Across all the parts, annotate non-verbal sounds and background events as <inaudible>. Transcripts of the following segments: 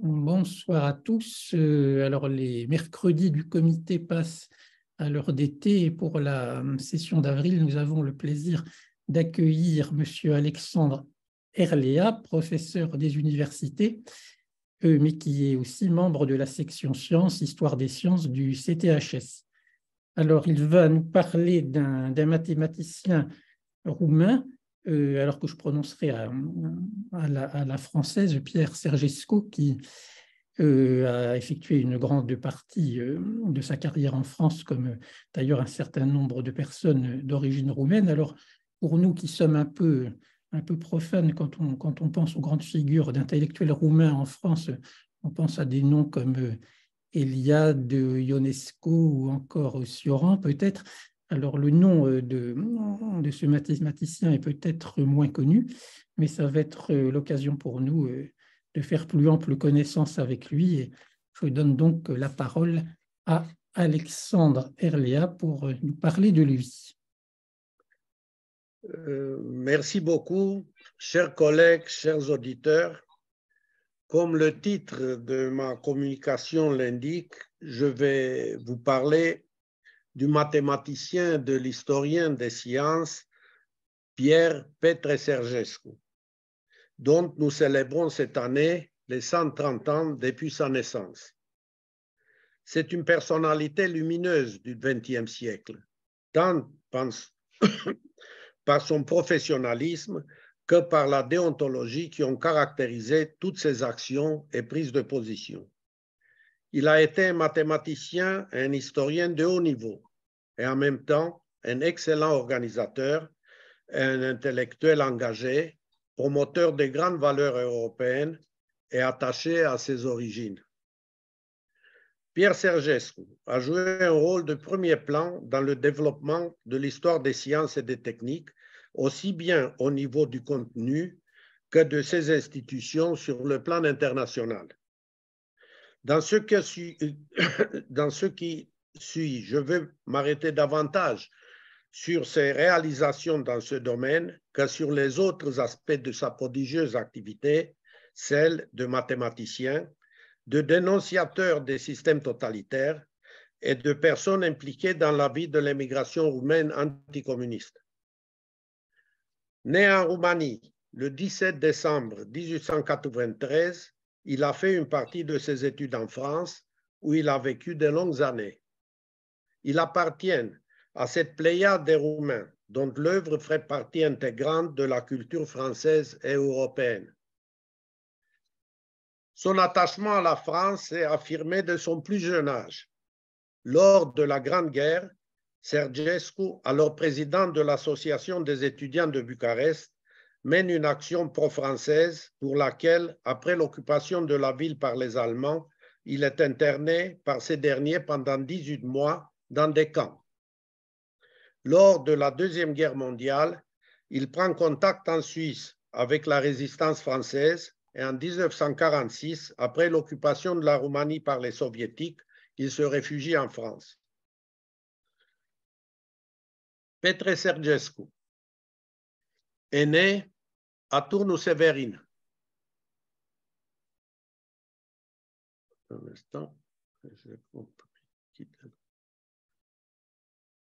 Bonsoir à tous. Euh, alors, les mercredis du comité passent à l'heure d'été pour la euh, session d'avril, nous avons le plaisir d'accueillir M. Alexandre Erléa, professeur des universités, euh, mais qui est aussi membre de la section sciences, histoire des sciences du CTHS. Alors, il va nous parler d'un mathématicien roumain euh, alors que je prononcerai à, la, française Pierre Sergesco, qui euh, a effectué une grande partie euh, de sa carrière en France, comme d'ailleurs un certain nombre de personnes d'origine roumaine. Alors, pour nous qui sommes un peu un peu quand on, quand on pense aux grandes figures d'intellectuels roumains en France. On pense à des noms comme Eliade, Ionesco ou encore Sioran peut-être. Alors le nom euh, de, ce mathématicien est peut-être moins connu, mais ça va être euh, l'occasion pour nous euh, de faire plus ample connaissance avec lui. je donne donc la parole à Alexandre Erléa pour nous parler de lui. merci beaucoup, chers collègues, chers auditeurs. Comme le titre de ma communication l'indique, je vais vous parler du mathématicien, de l'historien des sciences Pierre Sergescu, dont nous célébrons cette année les 130 ans depuis sa naissance. C'est une personnalité lumineuse du XXe siècle, tant <coughs> par son professionnalisme que par la déontologie qui ont caractérisé toutes ses actions et prises de position. Il a été un mathématicien et un historien de haut niveau, et en même temps un excellent organisateur, un intellectuel engagé, promoteur des grandes valeurs européennes et attaché à ses origines. Pierre Sergescu a joué un rôle de premier plan dans le développement de l'histoire des sciences et des techniques, aussi bien au niveau du contenu que de ses institutions sur le plan international. Dans ce, <coughs> dans ce qui je veux m'arrêter davantage sur ses réalisations dans ce domaine que sur les autres aspects de sa prodigieuse activité, celle de mathématicien, de dénonciateur des systèmes totalitaires et de personne impliquée dans la vie de l'immigration roumaine anticommuniste. Né en Roumanie le 17 décembre 1893, il a fait une partie de ses études en France où il a vécu de longues années il appartient à cette pléiade des Roumains dont l'œuvre ferait partie intégrante de la culture française et européenne. Son attachement à la France est affirmé dès son plus jeune âge. Lors de la Grande Guerre, Sergescu, alors président de l'Association des étudiants de Bucarest, mène une action pro-française pour laquelle, après l'occupation de la ville par les Allemands, il est interné par ces derniers pendant 18 mois dans des camps. Lors de la Deuxième Guerre mondiale, il prend contact en Suisse avec la résistance française et en 1946, après l'occupation de la Roumanie par les soviétiques, il se réfugie en France. Petre Sergescu est né à Tournou-Séverine. Un instant, je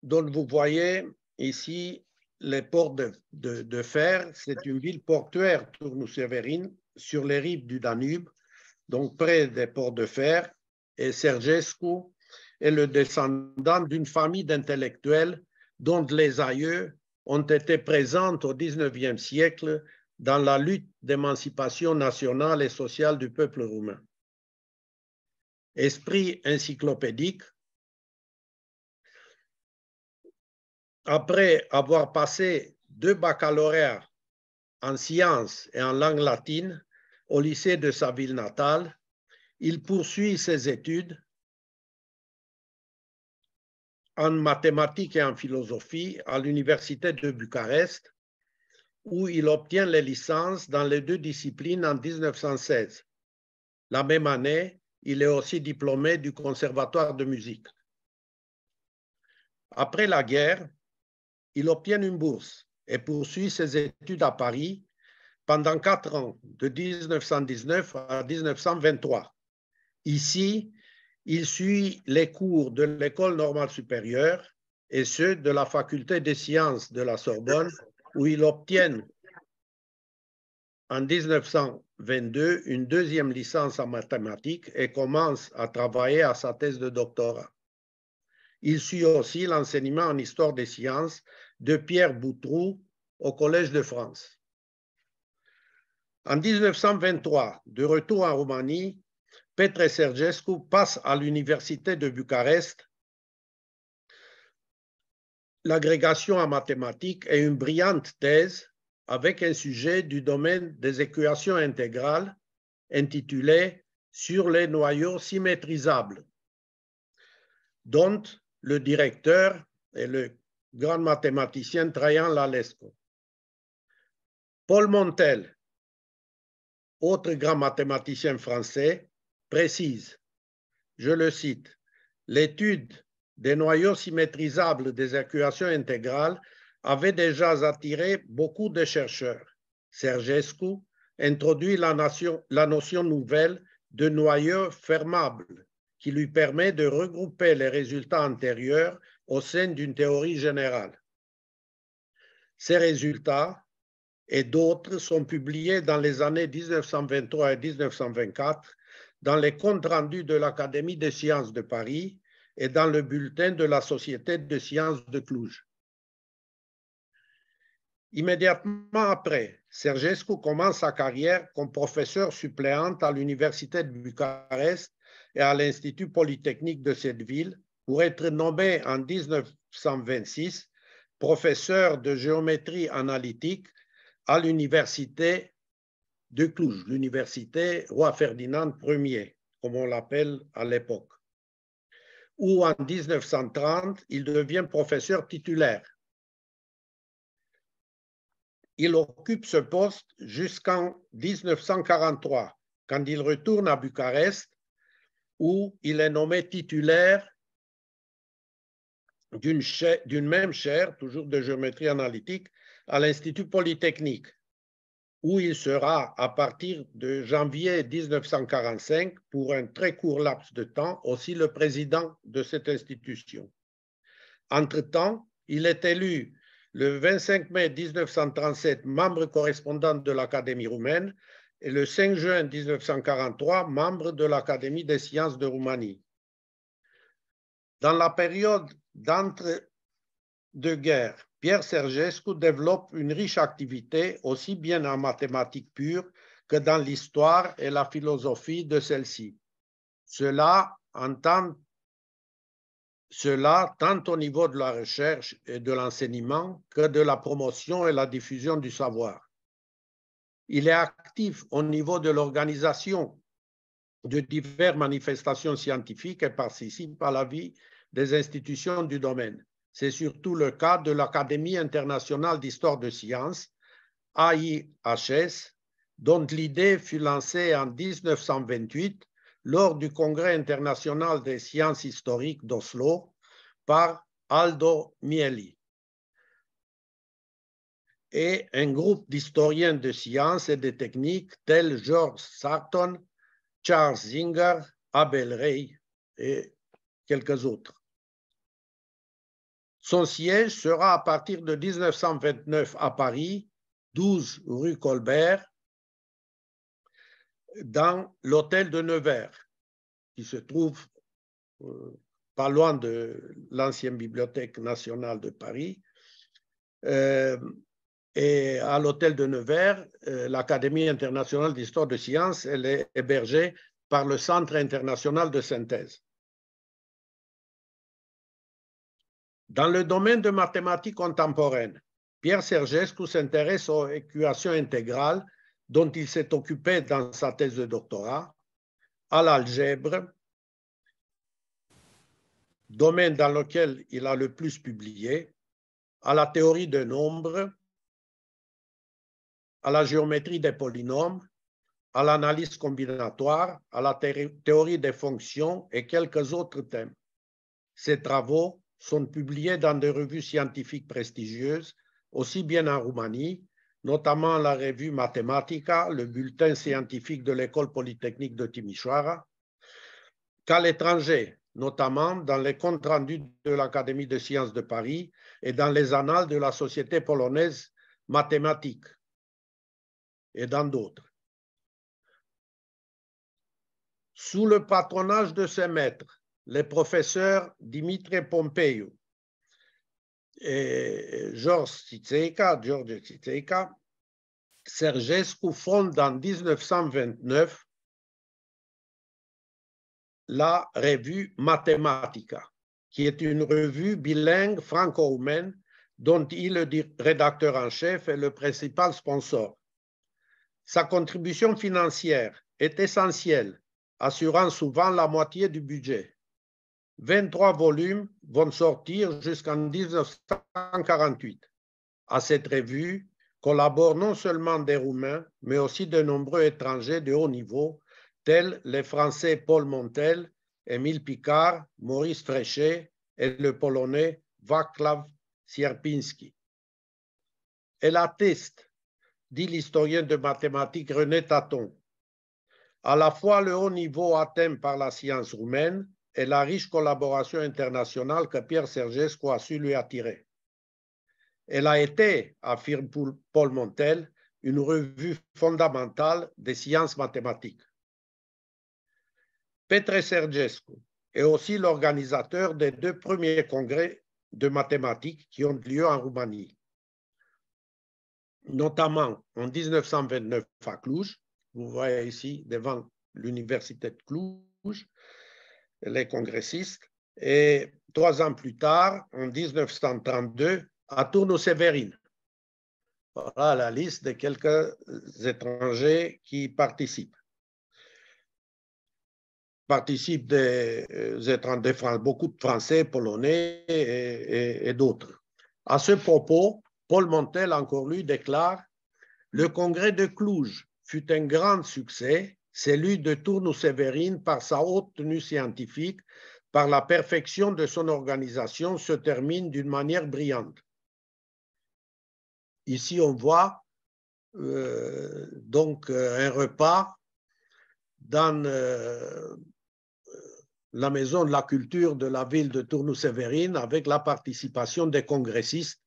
donc, vous voyez ici les ports de, fer. C'est une ville portuaire, Tournus severine sur les rives du Danube, donc près des ports de fer. Et Sergescu est le descendant d'une famille d'intellectuels dont les aïeux ont été présents au XIXe siècle dans la lutte d'émancipation nationale et sociale du peuple roumain. Esprit encyclopédique, après avoir passé deux baccalauréats en sciences et en langue latine au lycée de sa ville natale, il poursuit ses études en mathématiques et en philosophie à l'Université de Bucarest, où il obtient les licences dans les deux disciplines en 1916. La même année, il est aussi diplômé du Conservatoire de musique. Après la guerre, il obtient une bourse et poursuit ses études à Paris pendant quatre ans, de 1919 à 1923. Ici, il suit les cours de l'École normale supérieure et ceux de la Faculté des sciences de la Sorbonne, où il obtient en 1922 une deuxième licence en mathématiques et commence à travailler à sa thèse de doctorat. Il suit aussi l'enseignement en histoire des sciences de Pierre Boutroux au Collège de France. En 1923, de retour en Roumanie, Petre Sergescu passe à l'Université de Bucarest l'agrégation en mathématiques est une brillante thèse avec un sujet du domaine des équations intégrales intitulé Sur les noyaux symétrisables, dont le directeur est le grand mathématicien Traian Lalesco. Paul Montel, autre grand mathématicien français, précise, je le cite, l'étude des noyaux symétrisables des équations intégrales avait déjà attiré beaucoup de chercheurs. Sergescu introduit la, notion nouvelle de noyau fermable qui lui permet de regrouper les résultats antérieurs au sein d'une théorie générale. Ces résultats et d'autres sont publiés dans les années 1923 et 1924 dans les comptes rendus de l'Académie des sciences de Paris et dans le bulletin de la Société de sciences de Cluj. Immédiatement après, Sergescu commence sa carrière comme professeur suppléant à l'Université de Bucarest et à l'Institut polytechnique de cette ville, pour être nommé en 1926 professeur de géométrie analytique à l'université de Cluj, l'université Roi Ferdinand Ier, comme on l'appelle à l'époque, où en 1930, il devient professeur titulaire. Il occupe ce poste jusqu'en 1943, quand il retourne à Bucarest, où il est nommé titulaire d'une même chaire, toujours de géométrie analytique, à l'Institut Polytechnique, où il sera à partir de janvier 1945, pour un très court laps de temps, aussi le président de cette institution. Entre-temps, il est élu le 25 mai 1937 membre correspondant de l'Académie roumaine et le 5 juin 1943 membre de l'Académie des sciences de Roumanie. Dans la période d'entre-deux-guerres, Pierre Sergescu développe une riche activité, aussi bien en mathématiques pures que dans l'histoire et la philosophie de celle-ci. Cela, cela tant au niveau de la recherche et de l'enseignement que de la promotion et la diffusion du savoir. Il est actif au niveau de l'organisation de diverses manifestations scientifiques et participe à la vie des institutions du domaine. C'est surtout le cas de l'Académie internationale d'histoire de sciences, AIHS, dont l'idée fut lancée en 1928 lors du Congrès international des sciences historiques d'Oslo par Aldo Mieli et un groupe d'historiens de sciences et de techniques tels George Sarton, Charles Zinger, Abel Rey et quelques autres. Son siège sera à partir de 1929 à Paris, 12 rue Colbert, dans l'hôtel de Nevers, qui se trouve euh, pas loin de l'ancienne Bibliothèque nationale de Paris. Euh, et à l'hôtel de Nevers, euh, l'Académie internationale d'histoire de sciences, elle est hébergée par le Centre international de synthèse. Dans le domaine de mathématiques contemporaines, Pierre Sergescu s'intéresse aux équations intégrales dont il s'est occupé dans sa thèse de doctorat, à l'algèbre, domaine dans lequel il a le plus publié, à la théorie des nombres, à la géométrie des polynômes, à l'analyse combinatoire, à la théorie des fonctions et quelques autres thèmes. Ses travaux sont publiés dans des revues scientifiques prestigieuses, aussi bien en Roumanie, notamment la revue Mathematica, le bulletin scientifique de l'École polytechnique de Timisoara, qu'à l'étranger, notamment dans les comptes rendus de l'Académie de sciences de Paris et dans les annales de la Société polonaise mathématique et dans d'autres. Sous le patronage de ses maîtres, les professeurs Dimitri Pompeiu et Georges Titeka George Titeka Sergescu fonde en 1929 la revue Mathematica, qui est une revue bilingue franco-roumaine dont il est le rédacteur en chef et le principal sponsor. Sa contribution financière est essentielle, assurant souvent la moitié du budget. 23 volumes vont sortir jusqu'en 1948. À cette revue collaborent non seulement des Roumains, mais aussi de nombreux étrangers de haut niveau, tels les Français Paul Montel, Émile Picard, Maurice Fréchet et le Polonais Vaclav Sierpinski. Elle atteste, dit l'historien de mathématiques René Taton, à la fois le haut niveau atteint par la science roumaine et la riche collaboration internationale que Pierre Sergesco a su lui attirer. Elle a été, affirme Paul Montel, une revue fondamentale des sciences mathématiques. Petre Sergesco est aussi l'organisateur des deux premiers congrès de mathématiques qui ont lieu en Roumanie, notamment en 1929 à Cluj, vous voyez ici devant l'université de Cluj, les congressistes. Et trois ans plus tard, en 1932, à Tourne-Séverine. Voilà la liste de quelques étrangers qui participent. Participent des, euh, étrangers, beaucoup de Français, Polonais et, d'autres. À ce propos, Paul Montel, encore lui, déclare Le congrès de Cluj fut un grand succès celui de tournus séverine par sa haute tenue scientifique, par la perfection de son organisation, se termine d'une manière brillante. Ici, on voit euh, donc euh, un repas dans euh, la maison de la culture de la ville de tournus séverine avec la participation des congressistes.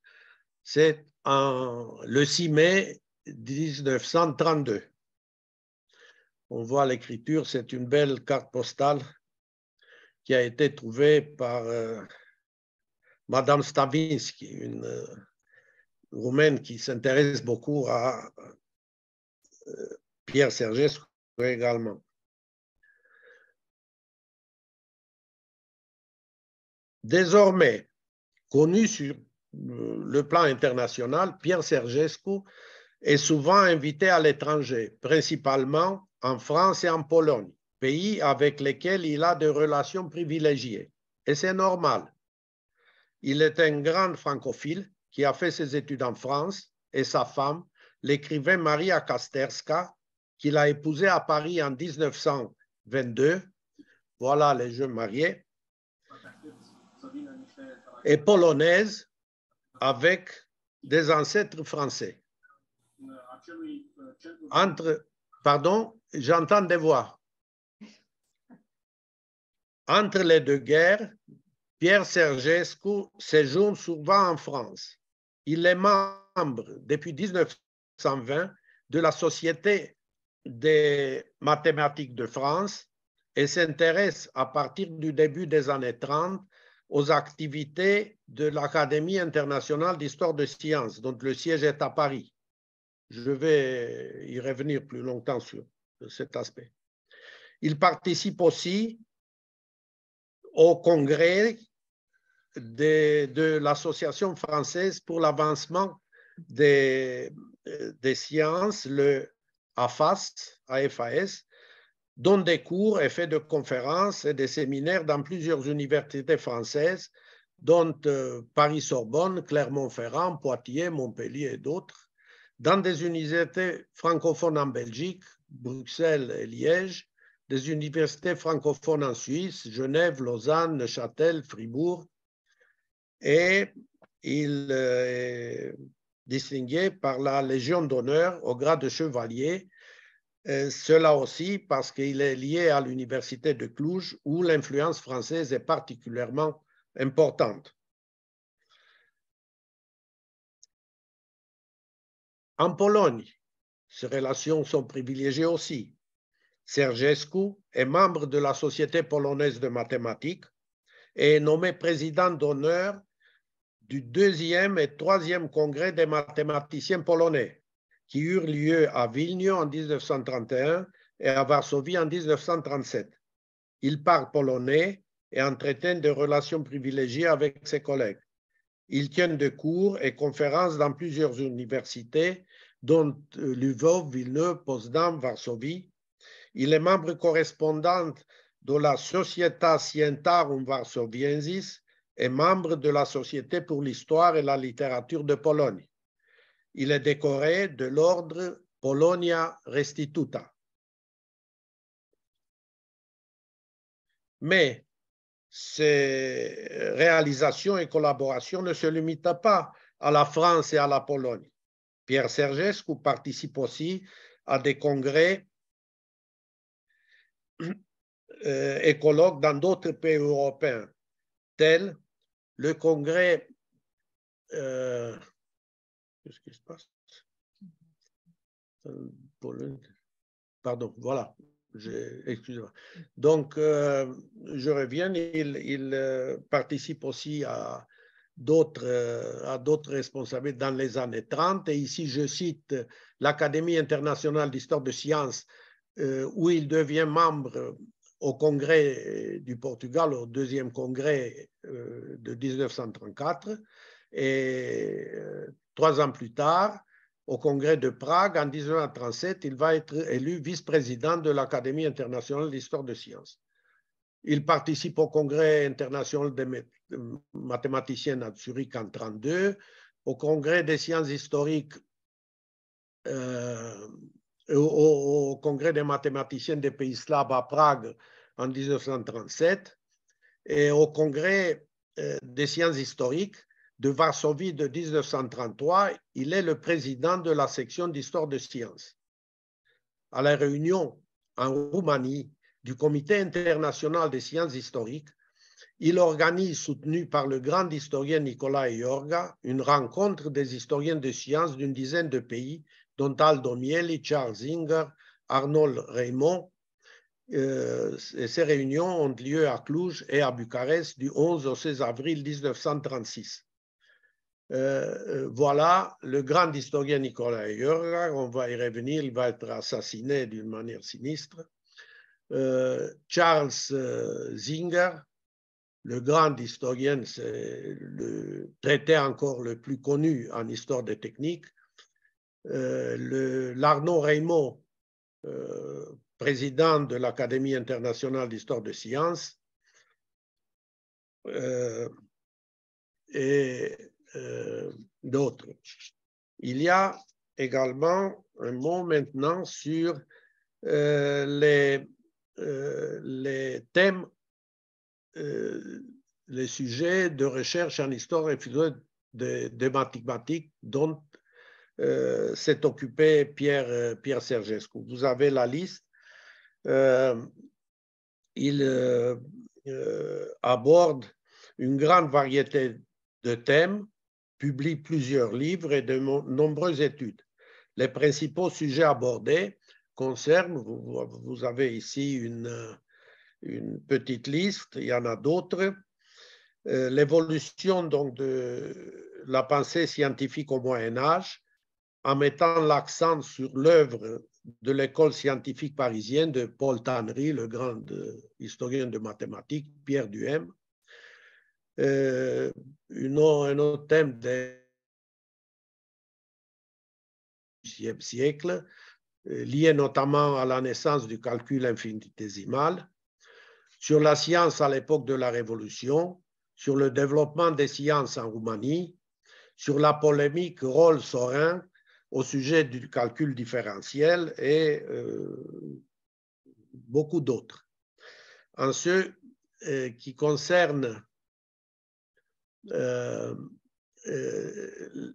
C'est le 6 mai 1932 on voit l'écriture, c'est une belle carte postale qui a été trouvée par euh, Madame Stavinsky, une euh, Roumaine qui s'intéresse beaucoup à euh, Pierre Sergescu également. Désormais connu sur le plan international, Pierre Sergescu est souvent invité à l'étranger, principalement en France et en Pologne, pays avec lesquels il a des relations privilégiées. Et c'est normal. Il est un grand francophile qui a fait ses études en France et sa femme, l'écrivain Maria Kasterska, qu'il a épousée à Paris en 1922. Voilà les jeunes mariés. Et polonaise avec des ancêtres français. Entre, pardon, j'entends des voix. Entre les deux guerres, Pierre Sergescu séjourne souvent en France. Il est membre depuis 1920 de la Société des mathématiques de France et s'intéresse à partir du début des années 30 aux activités de l'Académie internationale d'histoire de sciences, dont le siège est à Paris. Je vais y revenir plus longtemps sur cet aspect. Il participe aussi au congrès de, l'Association française pour l'avancement des, sciences, le AFAS, AFAS, donne des cours et fait de conférences et des séminaires dans plusieurs universités françaises, dont euh, Paris-Sorbonne, Clermont-Ferrand, Poitiers, Montpellier et d'autres, dans des universités francophones en Belgique, Bruxelles et Liège, des universités francophones en Suisse, Genève, Lausanne, Neuchâtel, Fribourg, et il euh, est distingué par la Légion d'honneur au grade de chevalier, cela aussi parce qu'il est lié à l'université de Cluj où l'influence française est particulièrement importante. En Pologne, ces relations sont privilégiées aussi. Sergescu est membre de la Société polonaise de mathématiques et est nommé président d'honneur du deuxième et troisième congrès des mathématiciens polonais, qui eurent lieu à Vilnius en 1931 et à Varsovie en 1937. Il parle polonais et entretient des relations privilégiées avec ses collègues. Il tient des cours et conférences dans plusieurs universités dont euh, Lvov, Villeneuve, Potsdam, Varsovie. Il est membre correspondant de la Società Scientarum Varsoviensis et membre de la Société pour l'histoire et la littérature de Pologne. Il est décoré de l'ordre Polonia Restituta. Mais ses réalisations et collaborations ne se limitent pas à la France et à la Pologne. Pierre Sergescu participe aussi à des congrès euh, écologues dans d'autres pays européens, tels le congrès. Euh, qu'est-ce qui se passe Pardon, voilà. Excusez-moi. Donc, euh, je reviens, il participe aussi à, d'autres, euh, à d'autres responsabilités dans les années 30. Et ici, je cite l'Académie internationale d'histoire de sciences, euh, où il devient membre au Congrès euh, du Portugal, au deuxième Congrès de 1934. Et trois ans plus tard, au Congrès de Prague, en 1937, il va être élu vice-président de l'Académie internationale d'histoire de sciences. Il participe au Congrès international des mathématiciens à Zurich en 1932, au Congrès des sciences historiques, euh, au, Congrès des mathématiciens des pays slaves à Prague en 1937 et au Congrès euh, des sciences historiques de Varsovie de 1933. Il est le président de la section d'histoire de sciences. À la réunion en Roumanie du Comité international des sciences historiques, il organise, soutenu par le grand historien Nicolas Iorga, une rencontre des historiens de sciences d'une dizaine de pays, dont Aldo Mieli, Charles Inger, Arnold Raymond. Euh, ces réunions ont lieu à Cluj et à Bucarest du 11 au 16 avril 1936. Euh, euh, voilà, le grand historien Nicolas Iorga, on va y revenir, il va être assassiné d'une manière sinistre. Euh, Charles euh, Zinger, le grand historien, c'est le traité encore le plus connu en histoire des techniques, euh, L'Arnaud Raymond, président de l'Académie internationale d'histoire de sciences, et d'autres. Il y a également un mot maintenant sur les euh, les thèmes, euh, les sujets de recherche en histoire et philosophie des de mathématiques dont euh, s'est occupé Pierre, Pierre Sergescu. Vous avez la liste. il aborde une grande variété de thèmes, publie plusieurs livres et de nombreuses études. Les principaux sujets abordés concerne. Vous, avez ici une, petite liste, il y en a d'autres. Euh, l'évolution de la pensée scientifique au Moyen Âge, en mettant l'accent sur l'œuvre de l'école scientifique parisienne de Paul Tannery, le grand euh, historien de mathématiques, Pierre Duhem. Euh, un autre thème des siècle, euh, liées notamment à la naissance du calcul infinitésimal, sur la science à l'époque de la Révolution, sur le développement des sciences en Roumanie, sur la polémique Roll-Sorin au sujet du calcul différentiel et euh, beaucoup d'autres. En ce euh, qui concerne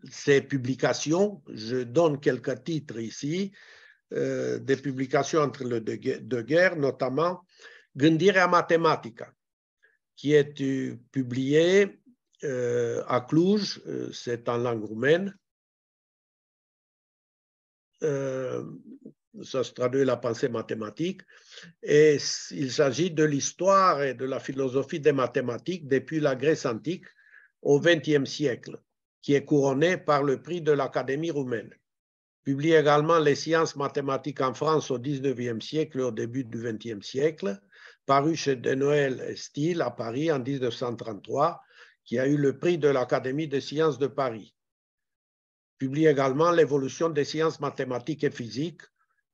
ces publications, je donne quelques titres ici. Euh, des publications entre les deux, guerres, notamment "Gândirea Mathematica, qui est euh, publié euh, à Cluj, c'est en langue roumaine. ça se traduit la pensée mathématique. Et il s'agit de l'histoire et de la philosophie des mathématiques depuis la Grèce antique au XXe siècle, qui est couronné par le prix de l'Académie roumaine publie également les sciences mathématiques en France au 19e siècle au début du 20e siècle, paru chez De Noël à Paris en 1933, qui a eu le prix de l'Académie des sciences de Paris. Publie également l'évolution des sciences mathématiques et physiques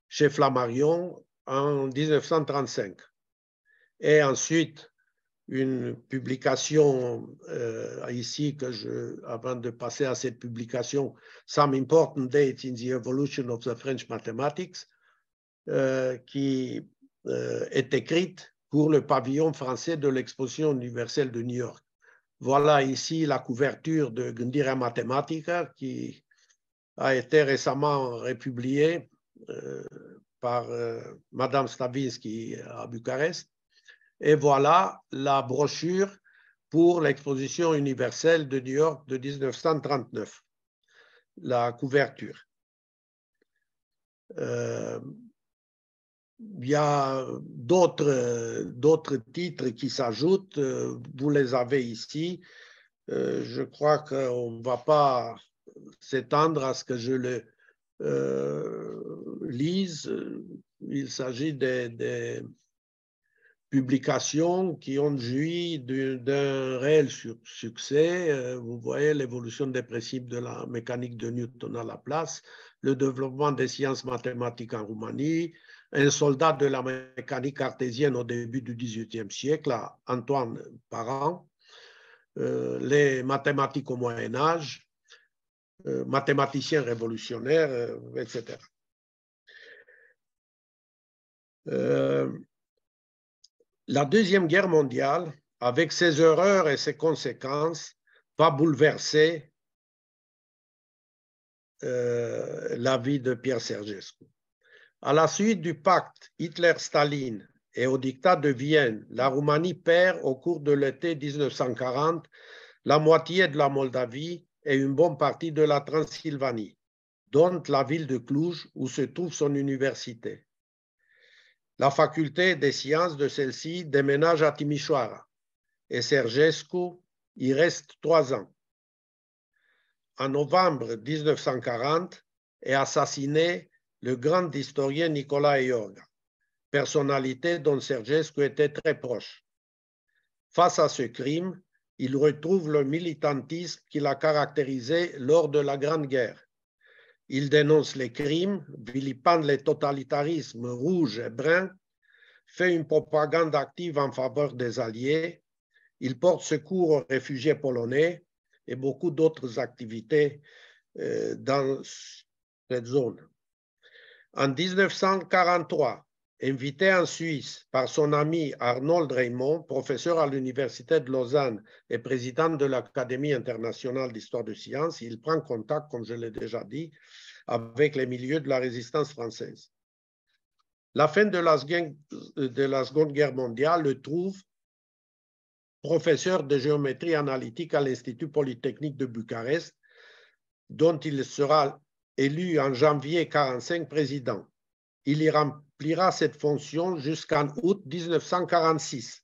chez Flammarion en 1935. Et ensuite, une publication euh, ici que je, avant de passer à cette publication, Some Important Dates in the Evolution of the French Mathematics, euh, qui euh, est écrite pour le pavillon français de l'exposition universelle de New York. Voilà ici la couverture de Gundira Mathematica qui a été récemment républiée par Madame Stavinsky à Bucarest. Et voilà la brochure pour l'exposition universelle de New York de 1939, la couverture. Euh, il y a d'autres titres qui s'ajoutent, vous les avez ici. Euh, je crois qu'on ne va pas s'étendre à ce que je le euh, lise. Il s'agit des publications qui ont joui d'un réel succès. Euh, vous voyez l'évolution des principes de la mécanique de Newton à la place, le développement des sciences mathématiques en Roumanie, un soldat de la mécanique cartésienne au début du XVIIIe siècle, Antoine Parent, euh, les mathématiques au Moyen Âge, euh, mathématiciens révolutionnaires, etc. La Deuxième Guerre mondiale, avec ses horreurs et ses conséquences, va bouleverser euh, la vie de Pierre Sergescu. À la suite du pacte Hitler-Staline et au dictat de Vienne, la Roumanie perd au cours de l'été 1940 la moitié de la Moldavie et une bonne partie de la Transylvanie, dont la ville de Cluj où se trouve son université. La faculté des sciences de celle-ci déménage à Timisoara et Sergescu y reste trois ans. En novembre 1940 est assassiné le grand historien Nicolas Iorga, personnalité dont Sergescu était très proche. Face à ce crime, il retrouve le militantisme qui l'a caractérisé lors de la Grande Guerre il dénonce les crimes, vilipende les totalitarismes rouges et bruns, fait une propagande active en faveur des Alliés, il porte secours aux réfugiés polonais et beaucoup d'autres activités euh, dans cette zone. En 1943, Invité en Suisse par son ami Arnold Raymond, professeur à l'Université de Lausanne et président de l'Académie internationale d'histoire de sciences, il prend contact, comme je l'ai déjà dit, avec les milieux de la résistance française. La fin de la, Seconde Guerre mondiale le trouve professeur de géométrie analytique à l'Institut polytechnique de Bucarest, dont il sera élu en janvier 1945 président. Il ira remplira cette fonction jusqu'en août 1946,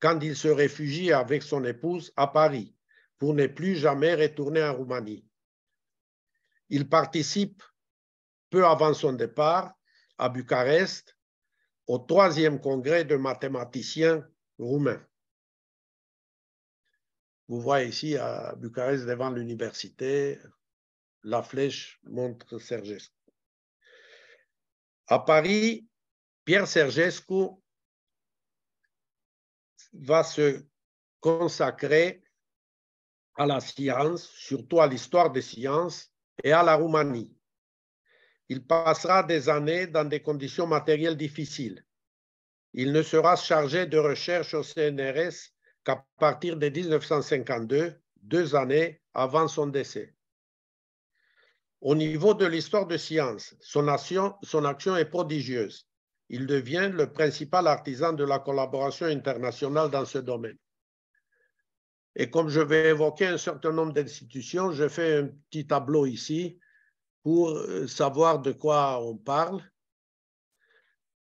quand il se réfugie avec son épouse à Paris pour ne plus jamais retourner en Roumanie. Il participe, peu avant son départ, à Bucarest, au troisième congrès de mathématiciens roumains. Vous voyez ici à Bucarest, devant l'université, la flèche montre Sergescu. À Paris, Pierre Sergescu va se consacrer à la science, surtout à l'histoire des sciences et à la Roumanie. Il passera des années dans des conditions matérielles difficiles. Il ne sera chargé de recherche au CNRS qu'à partir de 1952, deux années avant son décès. Au niveau de l'histoire des sciences, son action est prodigieuse. Il devient le principal artisan de la collaboration internationale dans ce domaine. Et comme je vais évoquer un certain nombre d'institutions, je fais un petit tableau ici pour euh, savoir de quoi on parle.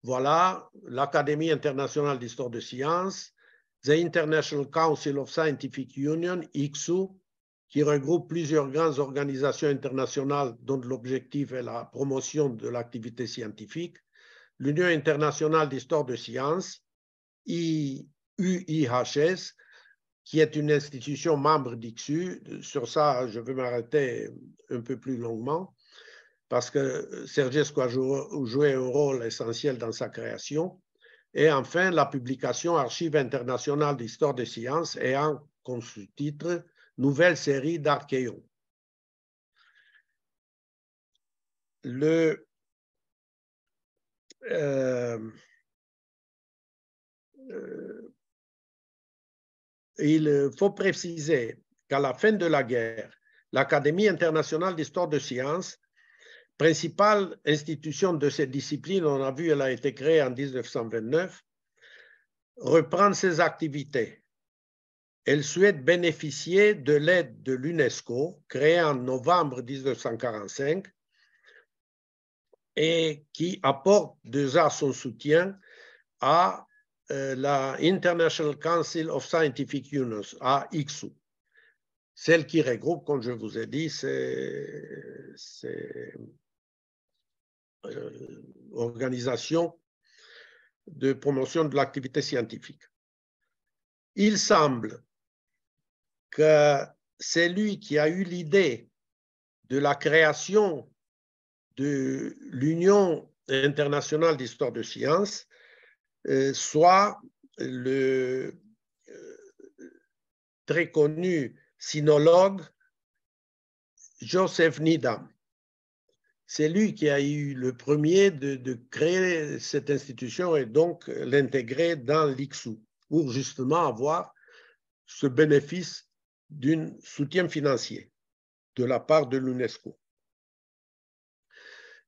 Voilà l'Académie internationale d'histoire de sciences, The International Council of Scientific Union, ICSU, qui regroupe plusieurs grandes organisations internationales dont l'objectif est la promotion de l'activité scientifique, l'Union internationale d'histoire de sciences, UIHS, qui est une institution membre d'IXU. Sur ça, je vais m'arrêter un peu plus longuement parce que Sergesco a joué un rôle essentiel dans sa création. Et enfin, la publication Archive internationale d'histoire de sciences ayant comme sous-titre Nouvelle série d'archéons. Le euh, euh, il faut préciser qu'à la fin de la guerre, l'Académie internationale d'histoire de sciences, principale institution de cette discipline, on a vu, elle a été créée en 1929, reprend ses activités. Elle souhaite bénéficier de l'aide de l'UNESCO, créée en novembre 1945, et qui apporte déjà son soutien à l'International euh, la International Council of Scientific Unions, à ICSU. Celle qui regroupe, comme je vous ai dit, ces euh, organisations de promotion de l'activité scientifique. Il semble que c'est lui qui a eu l'idée de la création de l'Union internationale d'histoire de sciences, euh, soit le euh, très connu sinologue Joseph Nidam. C'est lui qui a eu le premier de, de créer cette institution et donc l'intégrer dans l'IXU pour justement avoir ce bénéfice d'un soutien financier de la part de l'UNESCO.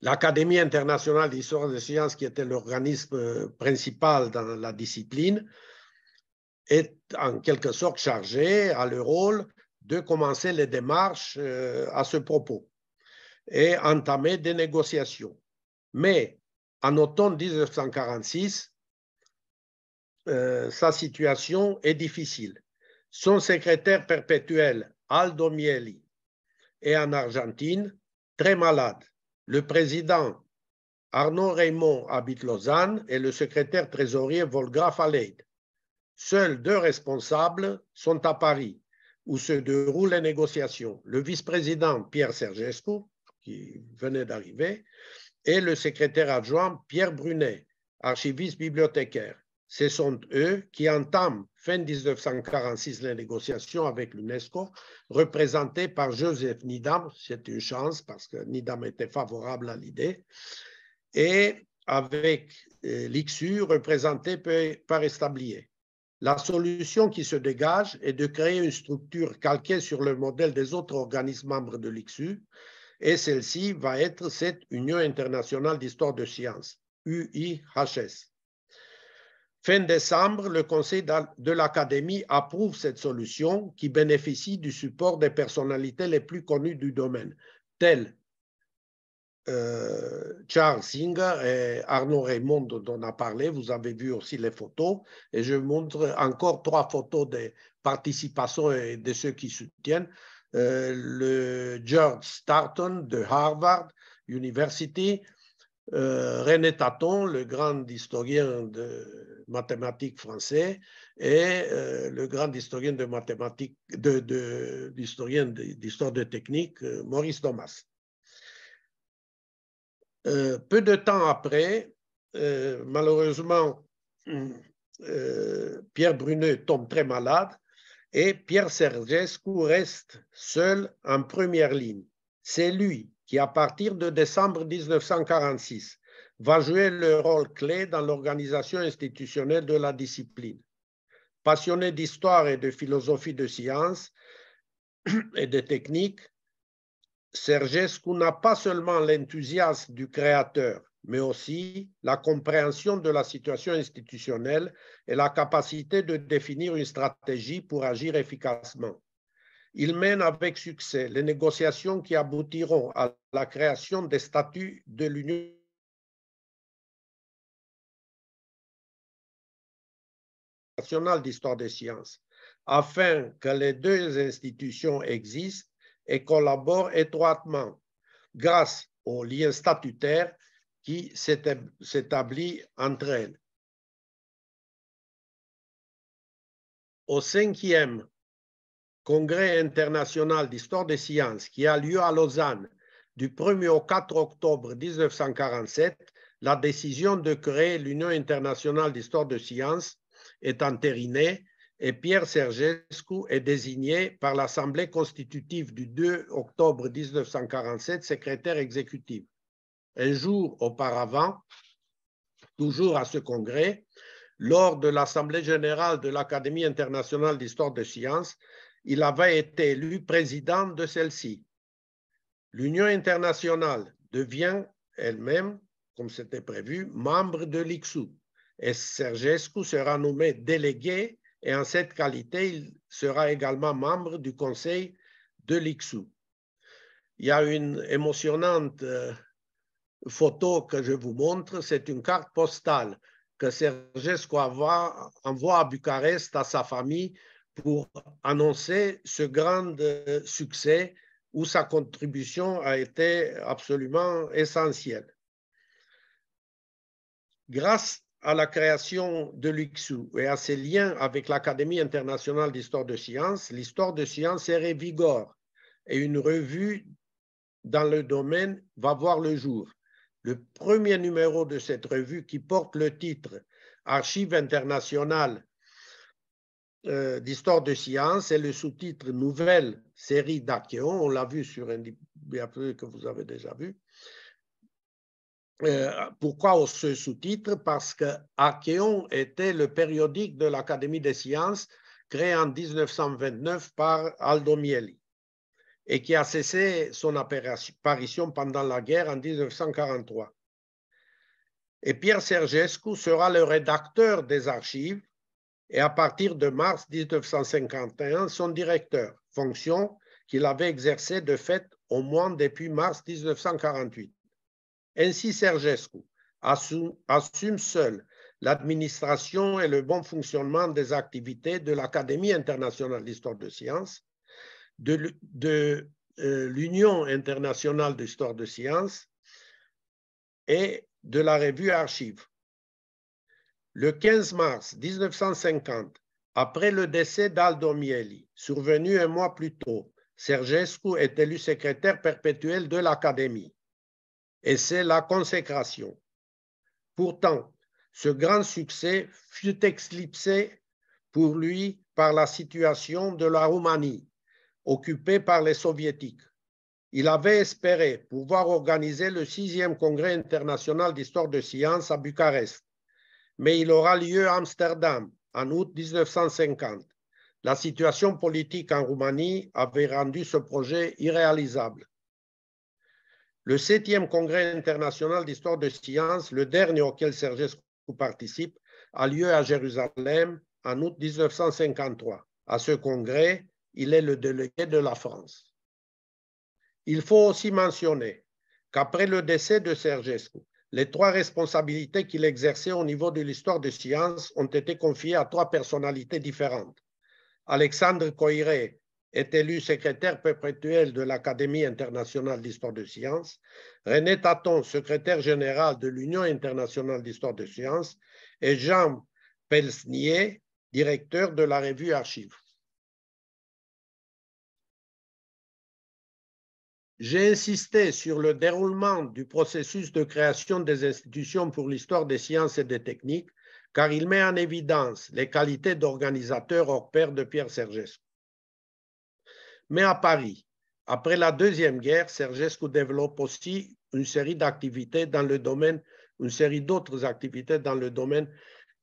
L'Académie internationale d'histoire des sciences, qui était l'organisme euh, principal dans la discipline, est en quelque sorte chargée, a le rôle de commencer les démarches euh, à ce propos et entamer des négociations. Mais en automne 1946, euh, sa situation est difficile. Son secrétaire perpétuel, Aldo Mieli, est en Argentine, très malade. Le président Arnaud Raymond habite Lausanne et le secrétaire trésorier Volgraf Faleid. Seuls deux responsables sont à Paris, où se déroulent les négociations. Le vice-président Pierre Sergescu, qui venait d'arriver, et le secrétaire adjoint Pierre Brunet, archiviste bibliothécaire ce sont eux qui entament fin 1946 les négociations avec l'UNESCO, représentées par Joseph Nidam. C'est une chance parce que Nidam était favorable à l'idée. Et avec euh, l'IXU, représenté par Establier. La solution qui se dégage est de créer une structure calquée sur le modèle des autres organismes membres de l'IXU, et celle-ci va être cette Union internationale d'histoire de sciences, UIHS. Fin décembre, le Conseil de l'Académie approuve cette solution qui bénéficie du support des personnalités les plus connues du domaine, telles euh, Charles Singer et Arnaud Raymond dont on a parlé. Vous avez vu aussi les photos et je montre encore trois photos des participations et de ceux qui soutiennent. Euh, le George Starton de Harvard University, euh, René Taton, le grand historien de mathématiques français et euh, le grand historien de mathématiques, de, de, d'histoire de technique, euh, Maurice Thomas. peu de temps après, malheureusement, hum, Pierre Bruneux tombe très malade et Pierre Sergescu reste seul en première ligne. C'est lui qui à partir de décembre 1946 va jouer le rôle clé dans l'organisation institutionnelle de la discipline. Passionné d'histoire et de philosophie de science <clears throat> et de technique, Sergescu n'a pas seulement l'enthousiasme du créateur, mais aussi la compréhension de la situation institutionnelle et la capacité de définir une stratégie pour agir efficacement. Il mène avec succès les négociations qui aboutiront à la création des statuts de l'Union nationale d'histoire des sciences, afin que les deux institutions existent et collaborent étroitement grâce aux liens statutaires qui s'établissent entre elles. Au cinquième Congrès international d'histoire des sciences qui a lieu à Lausanne du 1er au 4 octobre 1947, la décision de créer l'Union internationale d'histoire des sciences est entérinée et Pierre Sergescu est désigné par l'Assemblée constitutive du 2 octobre 1947 secrétaire exécutif. Un jour auparavant, toujours à ce congrès, lors de l'Assemblée générale de l'Académie internationale d'histoire des sciences, il avait été élu président de celle-ci. L'Union internationale devient elle-même, comme c'était prévu, membre de l'IXU et Sergescu sera nommé délégué et en cette qualité, il sera également membre du conseil de l'IXU. Il y a une émotionnante euh, photo que je vous montre, c'est une carte postale que Sergescu envoie à Bucarest à sa famille pour annoncer ce grand euh, succès où sa contribution a été absolument essentielle. Grâce à la création de l'UXU et à ses liens avec l'Académie internationale d'histoire de sciences, l'histoire de sciences est vigueur et une revue dans le domaine va voir le jour. Le premier numéro de cette revue qui porte le titre Archives internationales euh, d'histoire de science et le sous-titre Nouvelle série d'Achéon. on l'a vu sur un peu que vous avez déjà vu. Euh, pourquoi ce sous-titre Parce que Achéon était le périodique de l'Académie des sciences créé en 1929 par Aldo Mieli et qui a cessé son apparition pendant la guerre en 1943. Et Pierre Sergescu sera le rédacteur des archives et à partir de mars 1951 son directeur, fonction qu'il avait exercée de fait au moins depuis mars 1948. Ainsi, Sergescu assume, seul l'administration et le bon fonctionnement des activités de l'Académie internationale d'histoire de sciences, de, euh, l'Union internationale d'histoire de sciences et de la revue Archives, le 15 mars 1950, après le décès d'Aldo Mieli, survenu un mois plus tôt, Sergescu est élu secrétaire perpétuel de l'Académie. Et c'est la consécration. Pourtant, ce grand succès fut éclipsé pour lui par la situation de la Roumanie, occupée par les soviétiques. Il avait espéré pouvoir organiser le sixième congrès international d'histoire de science à Bucarest mais il aura lieu à Amsterdam en août 1950. La situation politique en Roumanie avait rendu ce projet irréalisable. Le septième Congrès international d'histoire de science, le dernier auquel Sergescu participe, a lieu à Jérusalem en août 1953. À ce congrès, il est le délégué de la France. Il faut aussi mentionner qu'après le décès de Sergescu, les trois responsabilités qu'il exerçait au niveau de l'histoire de sciences ont été confiées à trois personnalités différentes. Alexandre Coiré est élu secrétaire perpétuel de l'Académie internationale d'histoire de sciences, René Taton, secrétaire général de l'Union internationale d'histoire de sciences, et Jean Pelsnier, directeur de la revue Archives. J'ai insisté sur le déroulement du processus de création des institutions pour l'histoire des sciences et des techniques, car il met en évidence les qualités d'organisateur hors pair de Pierre Sergescu. Mais à Paris, après la Deuxième Guerre, Sergescu développe aussi une série d'activités dans le domaine, une série d'autres activités dans le domaine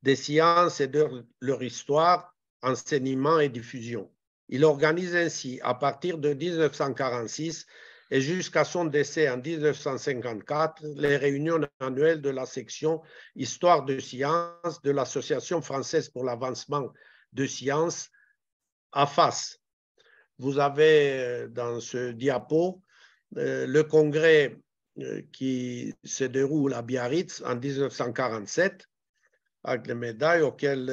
des sciences et de leur histoire, enseignement et diffusion. Il organise ainsi, à partir de 1946, et jusqu'à son décès en 1954, les réunions annuelles de la section Histoire de sciences de l'Association française pour l'avancement de sciences, AFAS. Vous avez euh, dans ce diapo euh, le congrès euh, qui se déroule à Biarritz en 1947 avec les médailles auquel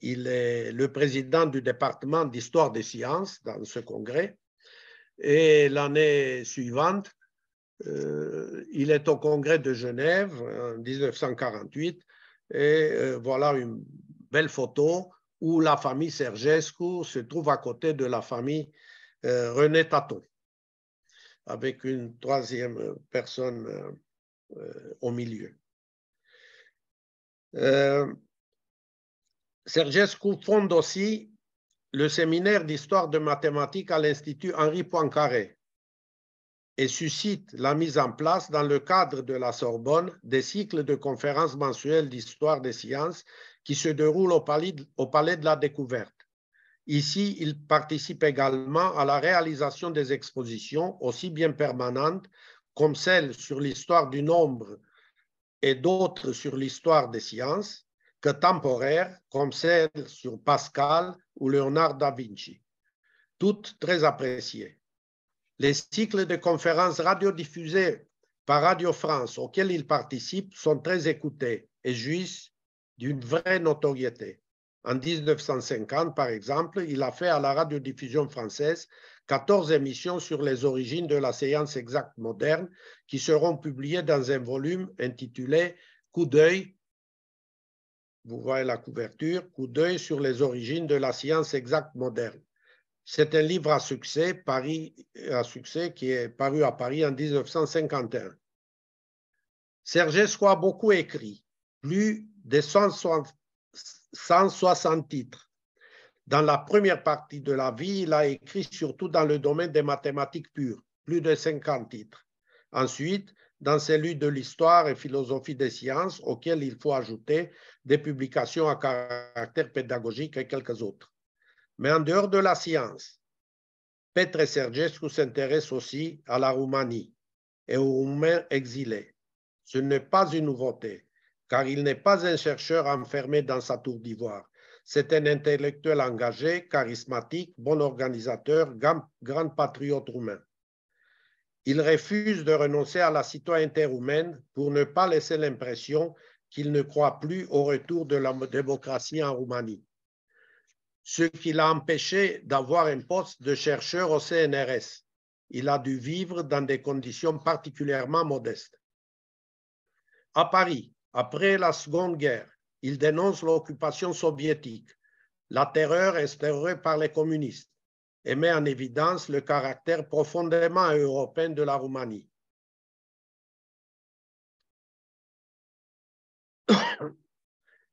il est le président du département d'histoire des sciences dans ce congrès. Et l'année suivante, euh, il est au congrès de Genève en 1948. Et euh, voilà une belle photo où la famille Sergescu se trouve à côté de la famille euh, René Taton, avec une troisième personne au milieu. Sergescu fonde aussi le séminaire d'histoire de mathématiques à l'Institut Henri Poincaré et suscite la mise en place dans le cadre de la Sorbonne des cycles de conférences mensuelles d'histoire des sciences qui se déroulent au palais, de la découverte. Ici, il participe également à la réalisation des expositions, aussi bien permanentes comme celles sur l'histoire du nombre et d'autres sur l'histoire des sciences, que temporaires, comme celle sur Pascal ou Leonardo da Vinci, toutes très appréciées. Les cycles de conférences radiodiffusées par Radio France auxquels il participe sont très écoutés et jouissent d'une vraie notoriété. En 1950, par exemple, il a fait à la radiodiffusion française 14 émissions sur les origines de la séance exacte moderne qui seront publiées dans un volume intitulé Coup d'œil vous voyez la couverture, Coup d'œil sur les origines de la science exacte moderne. C'est un livre à succès, Paris, euh, à succès qui est paru à Paris en 1951. Serge a beaucoup écrit, plus de 160 titres. Dans la première partie de la vie, il a écrit surtout dans le domaine des mathématiques pures, plus de 50 titres. Ensuite, dans celui de l'histoire et philosophie des sciences, auquel il faut ajouter des publications à caractère pédagogique et quelques autres. Mais en dehors de la science, Petre Sergescu s'intéresse aussi à la Roumanie et aux Roumains exilés. Ce n'est pas une nouveauté, car il n'est pas un chercheur enfermé dans sa tour d'ivoire. C'est un intellectuel engagé, charismatique, bon organisateur, grand, grand patriote roumain. Il refuse de renoncer à la citoyenneté roumaine pour ne pas laisser l'impression qu'il ne croit plus au retour de la démocratie en Roumanie, ce qui l'a empêché d'avoir un poste de chercheur au CNRS. Il a dû vivre dans des conditions particulièrement modestes. À Paris, après la Seconde Guerre, il dénonce l'occupation soviétique, la terreur instaurée par les communistes, et met en évidence le caractère profondément européen de la Roumanie. <coughs>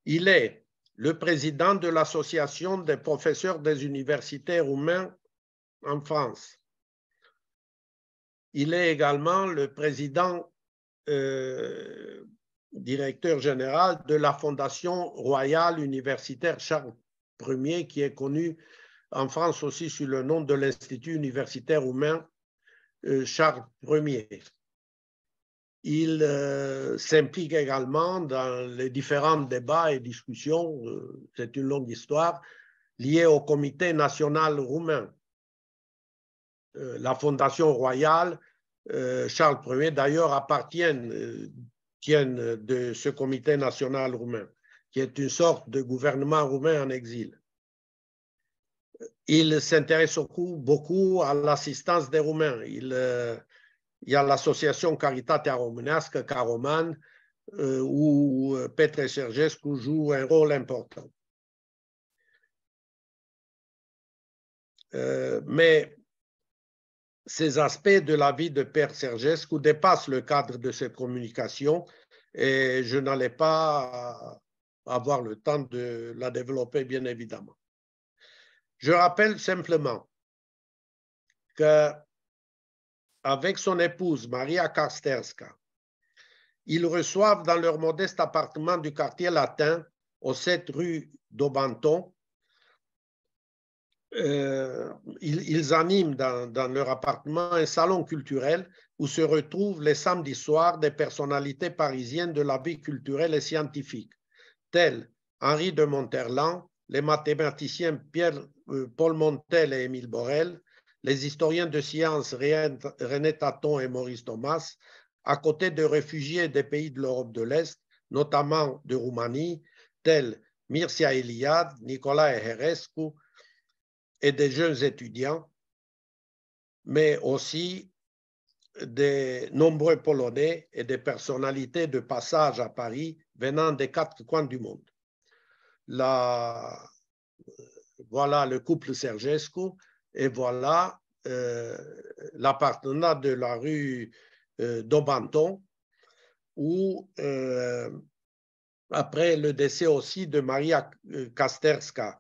Il est le président de l'Association des professeurs des universités roumains en France. Il est également le président euh, directeur général de la Fondation royale universitaire Charles Ier, qui est connue en France aussi sous le nom de l'Institut universitaire roumain euh, Charles Ier. Il euh, s'implique également dans les différents débats et discussions, euh, c'est une longue histoire, liée au Comité national roumain. la Fondation royale, Charles Ier d'ailleurs, appartient tient de ce Comité national roumain, qui est une sorte de gouvernement roumain en exil il s'intéresse beaucoup, à l'assistance des Roumains. Euh, il, y a l'association Caritatea Românească, Caroman, euh, où euh, Petre Sergescu joue un rôle important. mais ces aspects de la vie de Père Sergescu dépassent le cadre de cette communication et je n'allais pas avoir le temps de la développer, bien évidemment. Je rappelle simplement que avec son épouse Maria Karsterska, ils reçoivent dans leur modeste appartement du quartier latin, aux 7 rue d'Aubenton. Euh, ils, animent dans, leur appartement un salon culturel où se retrouvent les samedis soirs des personnalités parisiennes de la vie culturelle et scientifique, tels Henri de Monterland, les mathématiciens Pierre euh, Paul Montel et Émile Borel, les historiens de science René Taton et Maurice Thomas, à côté de réfugiés des pays de l'Europe de l'Est, notamment de Roumanie, tels Mircea Eliade, Nicolas Herescu, et des jeunes étudiants, mais aussi des nombreux Polonais et des personnalités de passage à Paris venant des quatre coins du monde. La voilà le couple Sergescu et voilà euh, l'appartement de la rue euh, Dobanton, où, euh, après le décès aussi de Maria Kasterska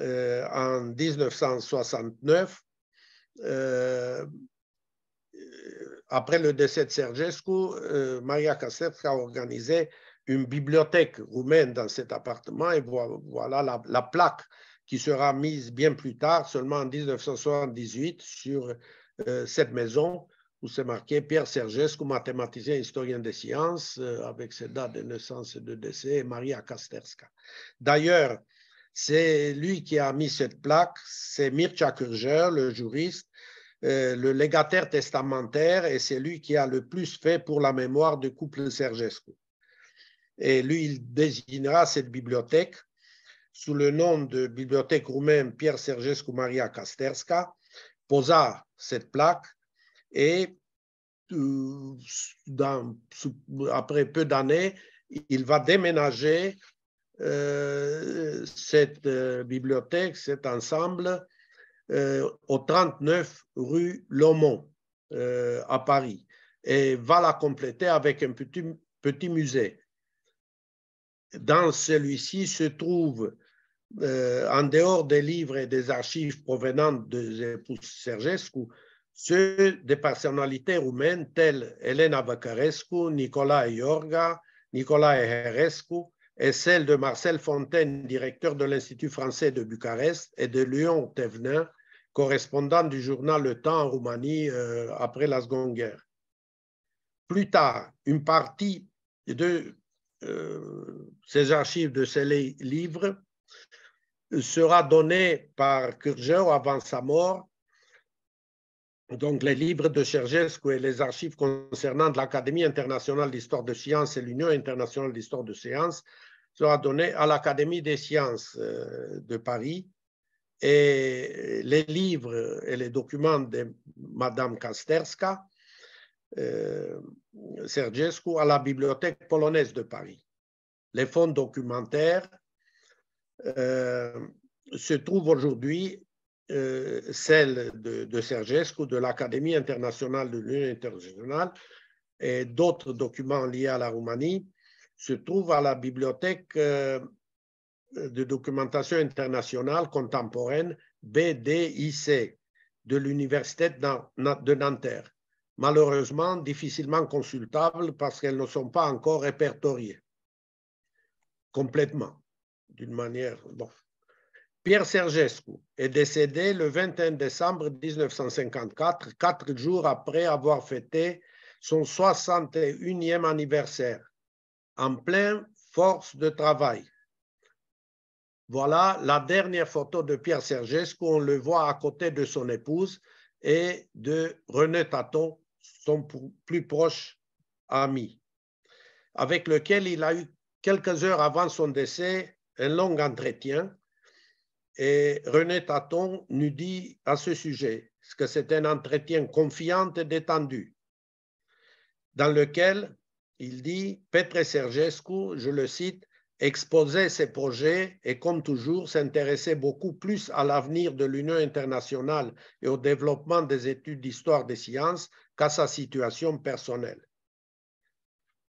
en 1969, après le décès de Sergescu, Maria Kasterska a organisé une bibliothèque roumaine dans cet appartement et voilà la plaque qui sera mise bien plus tard, seulement en 1978, sur euh, cette maison où c'est marqué Pierre Sergescu, mathématicien et historien des sciences, euh, avec ses dates de naissance et de décès, et Maria Kasterska. D'ailleurs, c'est lui qui a mis cette plaque, c'est Mircea Kurger, le juriste, euh, le légataire testamentaire, et c'est lui qui a le plus fait pour la mémoire du couple Sergescu. Et lui, il désignera cette bibliothèque sous le nom de bibliothèque roumaine Pierre Sergescu Maria Kasterska, posa cette plaque et euh, après peu d'années, il va déménager euh, cette euh, bibliothèque, cet ensemble, au 39 rue Lomont à Paris et va la compléter avec un petit musée dans celui-ci se trouvent, euh, en dehors des livres et des archives provenant de Zepus Sergescu, ceux des personnalités roumaines telles Elena Vacarescu, Nicolas Iorga, Nicolas Eherescu et celle de Marcel Fontaine, directeur de l'Institut français de Bucarest, et de Léon Thévenin, correspondant du journal Le Temps en Roumanie euh, après la Seconde Guerre. Plus tard, une partie de euh, ces archives de ces livres sera donné par Curgeau avant sa mort. Donc, les livres de Chergescu et les archives concernant l'Académie internationale d'histoire de sciences et l'Union internationale d'histoire de sciences sera donné à l'Académie des sciences euh, de Paris. Et les livres et les documents de Madame Kasterska euh, Sergescu à la Bibliothèque polonaise de Paris. Les fonds documentaires euh, se trouvent aujourd'hui euh, celle de, Sergescu, de l'Académie internationale de l'Union internationale et d'autres documents liés à la Roumanie se trouvent à la bibliothèque euh, de documentation internationale contemporaine BDIC de l'Université de Nanterre malheureusement difficilement consultables parce qu'elles ne sont pas encore répertoriées complètement, d'une manière. Pierre Sergescu est décédé le 21 décembre 1954, quatre jours après avoir fêté son 61e anniversaire, en pleine force de travail. Voilà la dernière photo de Pierre Sergescu, on le voit à côté de son épouse et de René Taton, son plus proche ami, avec lequel il a eu quelques heures avant son décès un long entretien. Et René Taton nous dit à ce sujet que c'est un entretien confiant et détendu, dans lequel il dit Petre Sergescu, je le cite, exposait ses projets et, comme toujours, s'intéressait beaucoup plus à l'avenir de l'Union internationale et au développement des études d'histoire des sciences qu'à sa situation personnelle.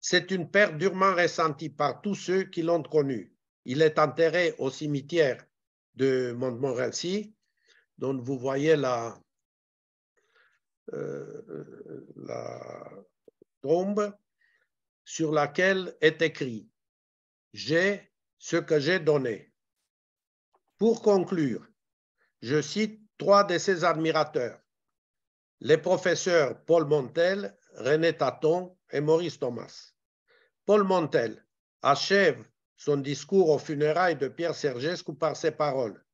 C'est une perte durement ressentie par tous ceux qui l'ont connu. Il est enterré au cimetière de Montmorency, dont vous voyez la, euh, la tombe sur laquelle est écrit J'ai ce que j'ai donné. Pour conclure, je cite trois de ses admirateurs les professeurs Paul Montel, René Taton et Maurice Thomas. Paul Montel achève son discours aux funérailles de Pierre Sergescu par ces paroles.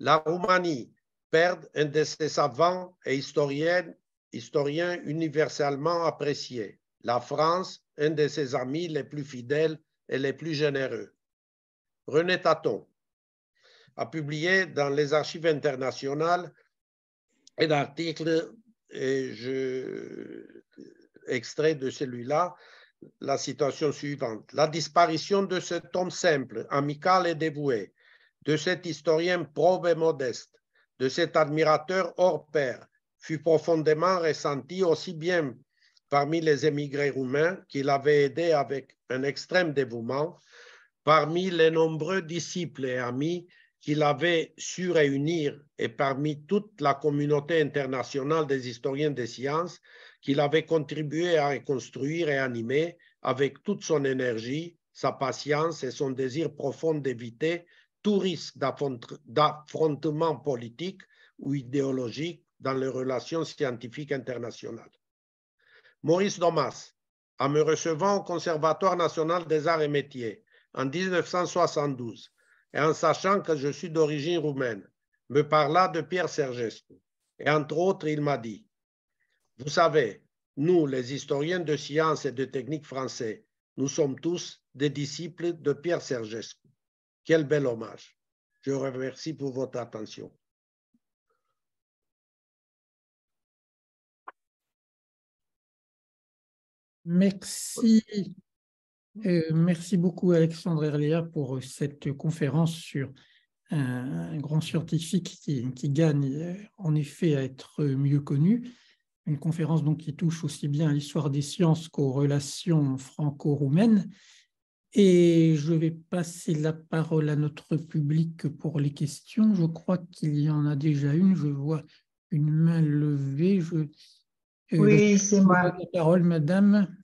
La Roumanie perd un de ses savants et historiens, historiens universellement appréciés. La France, un de ses amis les plus fidèles et les plus généreux. René Taton a publié dans les archives internationales un article et je extrais de celui-là la situation suivante. La disparition de cet homme simple, amical et dévoué, de cet historien probe et modeste, de cet admirateur hors pair, fut profondément ressentie aussi bien parmi les émigrés roumains qu'il avait aidé avec un extrême dévouement, parmi les nombreux disciples et amis qu'il avait su réunir et parmi toute la communauté internationale des historiens des sciences qu'il avait contribué à reconstruire et animer avec toute son énergie, sa patience et son désir profond d'éviter tout risque d'affrontement politique ou idéologique dans les relations scientifiques internationales. Maurice Domas, en me recevant au Conservatoire national des arts et métiers en 1972, et en sachant que je suis d'origine roumaine, me parla de Pierre Sergescu. Et entre autres, il m'a dit, vous savez, nous, les historiens de sciences et de techniques français, nous sommes tous des disciples de Pierre Sergescu. Quel bel hommage. Je remercie pour votre attention. Merci merci beaucoup Alexandre Erléa pour euh, cette conférence sur un, grand scientifique qui, gagne euh, en effet à être mieux connu. Une conférence donc qui touche aussi bien à l'histoire des sciences qu'aux relations franco-roumaines. Et je vais passer la parole à notre public pour les questions. Je crois qu'il y en a déjà une. Je vois une main levée. Je... Euh, oui, c'est moi. La parole, madame.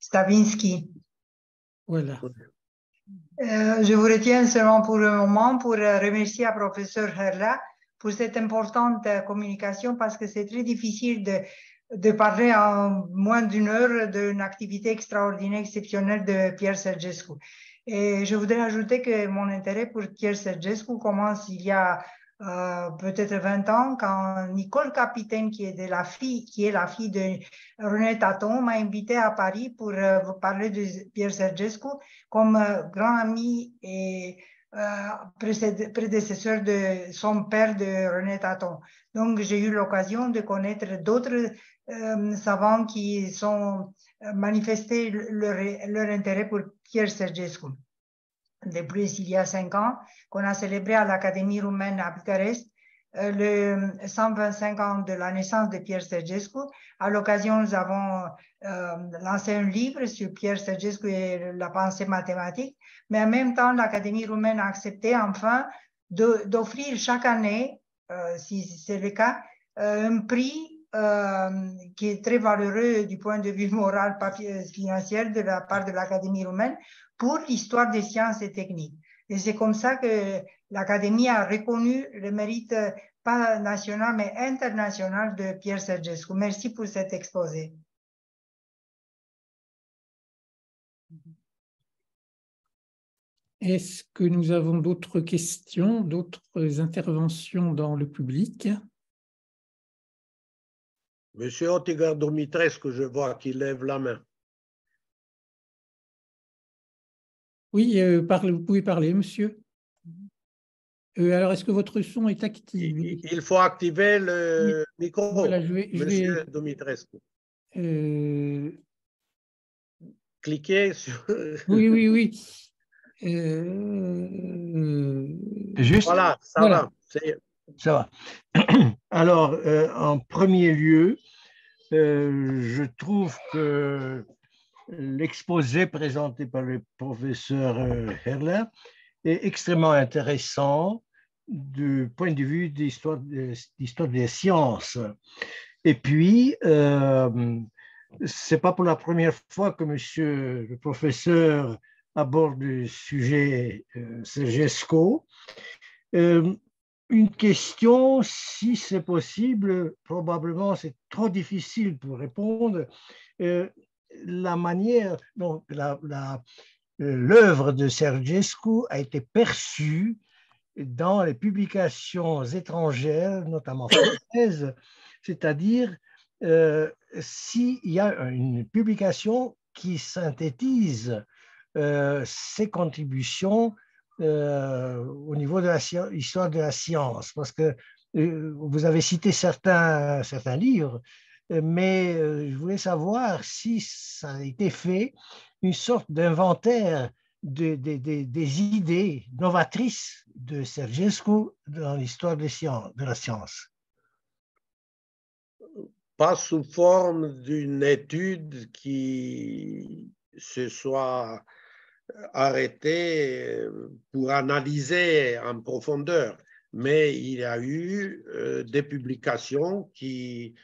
Stavinsky. Voilà. Euh, je vous retiens seulement pour le moment pour euh, remercier le professeur Herla pour cette importante euh, communication parce que c'est très difficile de, de parler en moins d'une heure d'une activité extraordinaire, exceptionnelle de Pierre Sergescu. Et je voudrais ajouter que mon intérêt pour Pierre Sergescu commence il y a euh, peut-être 20 ans, quand Nicole Capitaine, qui est, de la fille, qui est la fille de René Taton, m'a invité à Paris pour euh, vous parler de Pierre Sergescu comme euh, grand ami et prédécesseur de son père de René Taton. Donc j'ai eu l'occasion de connaître d'autres savants qui sont manifesté leur, leur intérêt pour Pierre Sergescu depuis il y a cinq ans, qu'on a célébré à l'Académie roumaine à Bucarest euh, le 125 ans de la naissance de Pierre Sergescu. À l'occasion, nous avons euh, lancé un livre sur Pierre Sergescu et la pensée mathématique, mais en même temps, l'Académie roumaine a accepté enfin d'offrir chaque année, euh, si c'est le cas, un prix qui est très valeureux du point de vue moral, financier de la part de l'Académie roumaine pour l'histoire des sciences et techniques. Et c'est comme ça que l'Académie a reconnu le mérite, euh, pas national, mais international de Pierre Sergescu. Merci pour cet exposé. Est-ce que nous avons d'autres questions, d'autres interventions dans le public Monsieur Domitres, que je vois qu'il lève la main. Oui, euh, vous pouvez parler, monsieur. Euh, alors, est-ce que votre son est actif Il faut activer le micro, monsieur Domitrescu. Euh. Cliquez sur… <laughs> Oui, oui, oui. Juste... Voilà, ça va. Ça va. <clears throat> Alors, en premier lieu, je trouve que L'exposé présenté par le professeur euh, Herler est extrêmement intéressant du point de vue de l'histoire des sciences. Et puis, euh, ce n'est pas pour la première fois que monsieur le professeur aborde le sujet euh, Sergesco. Euh, une question, si c'est possible, probablement c'est trop difficile pour répondre. Euh, la manière, euh, l'œuvre de Sergescu a été perçue dans les publications étrangères, notamment françaises, c'est-à-dire euh, s'il y a une publication qui synthétise euh, ses contributions au niveau de l'histoire de la science, parce que vous avez cité certains, certains livres, euh, mais euh, je voulais savoir si ça a été fait une sorte d'inventaire des idées novatrices de Sergescu dans l'histoire de la science pas sous forme d'une étude qui se soit arrêtée euh, pour analyser en profondeur, mais il y a eu des publications qui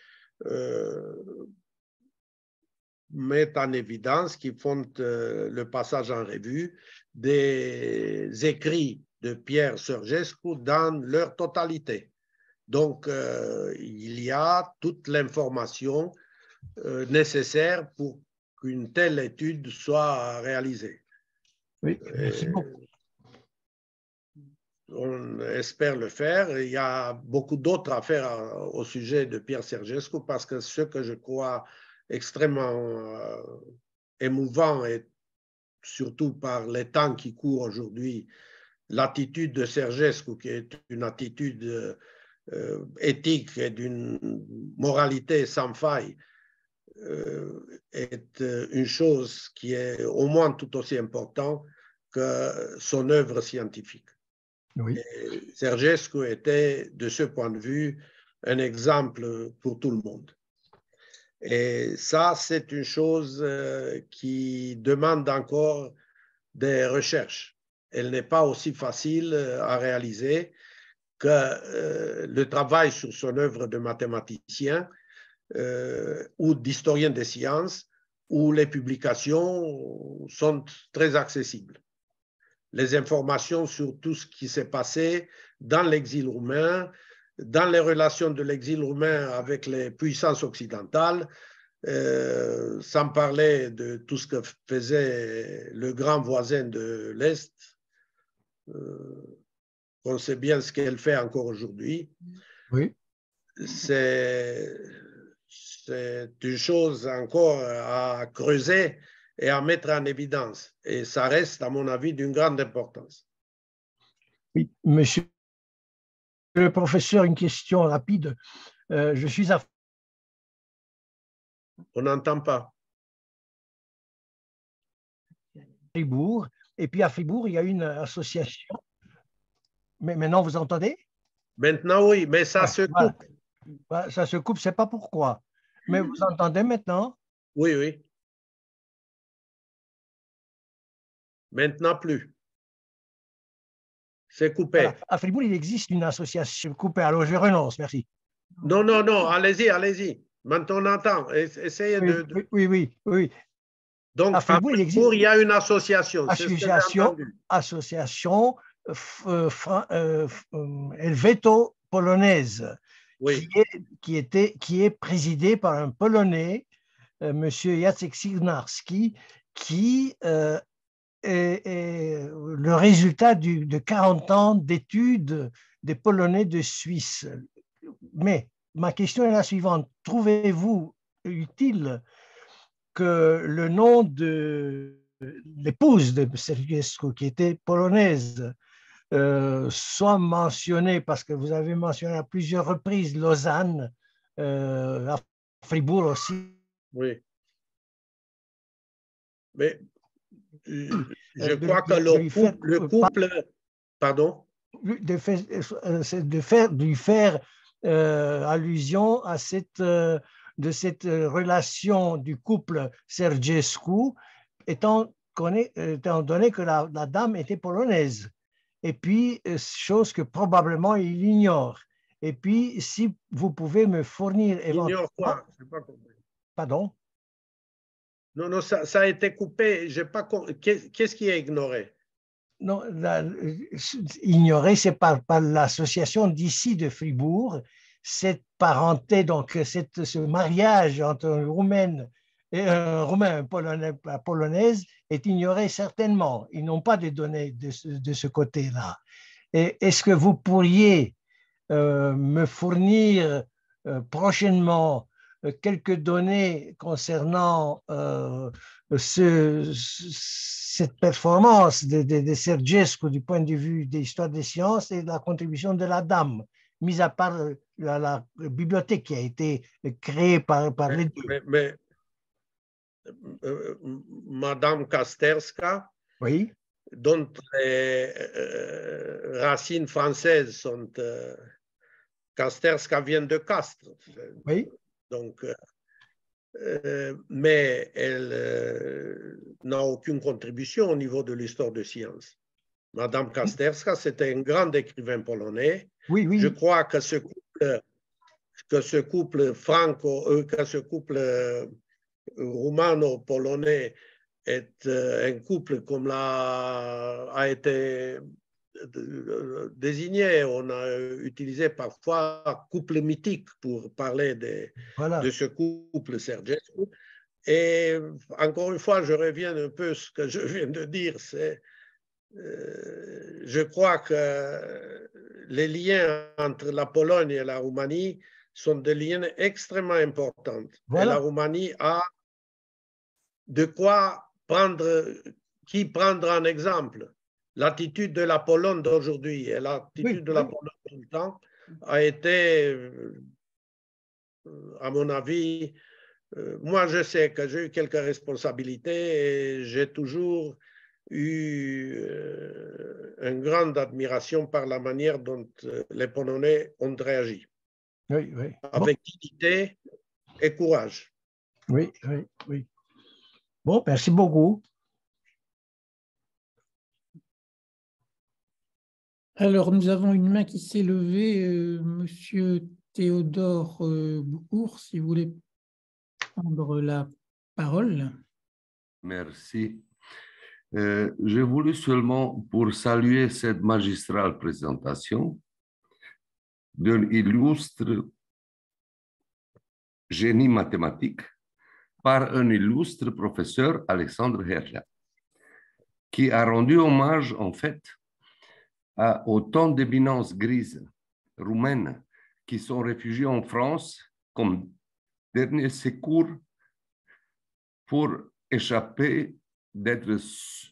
euh, mettent en évidence, qui font euh, le passage en revue des écrits de Pierre Sergescu dans leur totalité. Donc, euh, il y a toute l'information nécessaire pour qu'une telle étude soit réalisée. Oui, merci beaucoup on espère le faire. Il y a beaucoup d'autres à faire euh, au sujet de Pierre Sergescu parce que ce que je crois extrêmement euh, émouvant et surtout par les temps qui courent aujourd'hui, l'attitude de Sergescu qui est une attitude euh, éthique et d'une moralité sans faille est une chose qui est au moins tout aussi importante que son œuvre scientifique. Oui. Sergesco était, de ce point de vue, un exemple pour tout le monde. Et ça, c'est une chose euh, qui demande encore des recherches. Elle n'est pas aussi facile euh, à réaliser que euh, le travail sur son œuvre de mathématicien ou d'historien des sciences, où les publications sont très accessibles les informations sur tout ce qui s'est passé dans l'exil roumain, dans les relations de l'exil roumain avec les puissances occidentales, euh, sans parler de tout ce que faisait le grand voisin de l'Est. Euh, on sait bien ce qu'elle fait encore aujourd'hui. Oui. C'est une chose encore à creuser et à mettre en évidence. Et ça reste, à mon avis, d'une grande importance. Oui, monsieur le professeur, une question rapide. Euh, je suis à... On n'entend pas. Et puis à Fribourg, il y a une association. Mais maintenant, vous entendez Maintenant, oui, mais ça ah, se coupe. Bah, ça se coupe, je ne pas pourquoi. Mais vous entendez maintenant Oui, oui. Maintenant, plus. C'est coupé. À Fribourg, il existe une association coupée. Alors, je renonce. Merci. Non, non, non. Allez-y, allez-y. Maintenant, on entend. Essayez oui, de, Oui, oui, oui. Donc, à Fribourg, il, y a une association. Association, association euh, euh, euh polonaise oui. qui, est, était, qui est présidée par un Polonais, euh, Monsieur M. Jacek Signarski, qui est, le résultat de 40 ans d'études des Polonais de Suisse. Mais ma question est la suivante. Trouvez-vous utile que le nom de l'épouse de Sergiuszko, qui était polonaise, euh, soit mentionné, parce que vous avez mentionné à plusieurs reprises Lausanne, euh, à Fribourg aussi. Oui. Mais je euh, crois que le couple, le couple pardon de faire, euh, de faire, euh, allusion à cette, de cette relation du couple Sergescu, étant, étant donné que la, la, dame était polonaise. Et puis, chose que probablement il ignore. Et puis, si vous pouvez me fournir... Ignore quoi pas Pardon non, non, ça, a été coupé. pas. Qu'est-ce qui est ignoré Non, ignoré, c'est par, l'association d'ici de Fribourg, cette parenté, donc ce mariage entre un Roumain et un Roumain, Polonais, Polonaise, est ignoré certainement. Ils n'ont pas de données de, de ce côté-là. Est-ce que vous pourriez euh, me fournir euh, prochainement euh, quelques données concernant euh, ce, cette performance de, de, du point de vue de l'histoire des sciences et de la contribution de la dame, mis à part euh, la, bibliothèque qui a été créée par, par les deux. Madame Kasterska, oui? dont les racines françaises sont... Kasterska vient de Castres. Oui. Donc, euh, euh, mais elle euh, n'a aucune contribution au niveau de l'histoire de science. Madame Kasterska, c'était un grand écrivain polonais. Oui, oui. Je crois que ce couple, que ce couple franco, que ce couple roumano-polonais est un couple comme l'a a été désigné, on a euh, utilisé parfois couple mythique pour parler de, de ce couple Sergescu. Et encore une fois, je reviens un peu à ce que je <laughs> viens de dire, c'est euh, je crois que les liens entre la Pologne et la Roumanie sont des liens extrêmement importants. Et la Roumanie a de quoi prendre, qui prendre un exemple l'attitude de la Pologne d'aujourd'hui et l'attitude de la Pologne tout le temps a été, euh, à mon avis, euh, moi je sais que j'ai eu quelques responsabilités et j'ai toujours eu euh, une grande admiration par la manière dont les Polonais ont réagi. Avec dignité et courage. Oui, oui, oui. Bon, merci beaucoup. Alors, nous avons une main qui s'est levée, euh, Monsieur Théodore euh, Boucourt, si vous voulez prendre la parole. Merci. Euh, j'ai voulu seulement, pour saluer cette magistrale présentation d'un illustre génie mathématique par un illustre professeur, Alexandre Herla, qui a rendu hommage, en fait, à autant d'éminences grises roumaines qui sont réfugiées en France comme dernier secours pour échapper d'être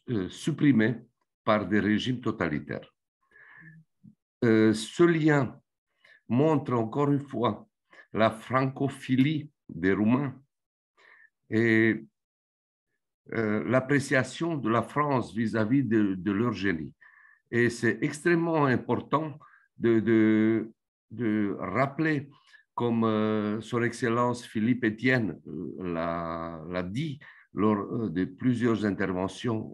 euh, supprimées par des régimes totalitaires. Euh, ce lien montre encore une fois la francophilie des Roumains et euh, l'appréciation de la France vis-à-vis de, de, leur génie. Et c'est extrêmement important de, de, rappeler, comme euh, Son Excellence Philippe étienne euh, l'a dit lors euh, de plusieurs interventions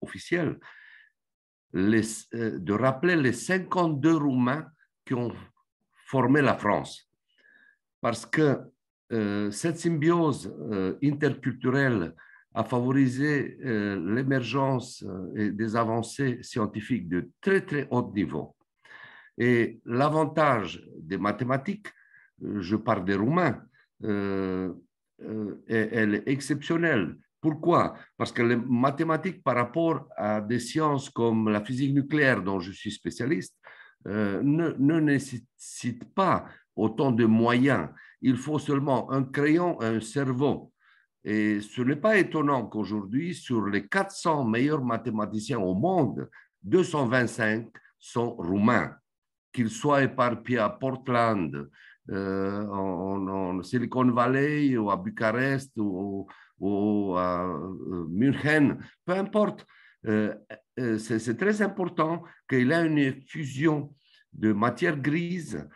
officielles, de rappeler les 52 Roumains qui ont formé la France. Parce que cette symbiose interculturelle à favoriser euh, l'émergence euh, des avancées scientifiques de très très haut niveau. Et l'avantage des mathématiques, euh, je parle des Roumains, elle est exceptionnelle. Pourquoi Parce que les mathématiques par rapport à des sciences comme la physique nucléaire dont je suis spécialiste ne, ne nécessitent pas autant de moyens. Il faut seulement un crayon, un cerveau et ce n'est pas étonnant qu'aujourd'hui, sur les 400 meilleurs mathématiciens au monde, 225 sont roumains, qu'ils soient éparpillés à Portland, euh, en, Silicon Valley ou à Bucarest ou, à euh, München, peu importe. Euh, c'est très important qu'il y ait une fusion de matière grise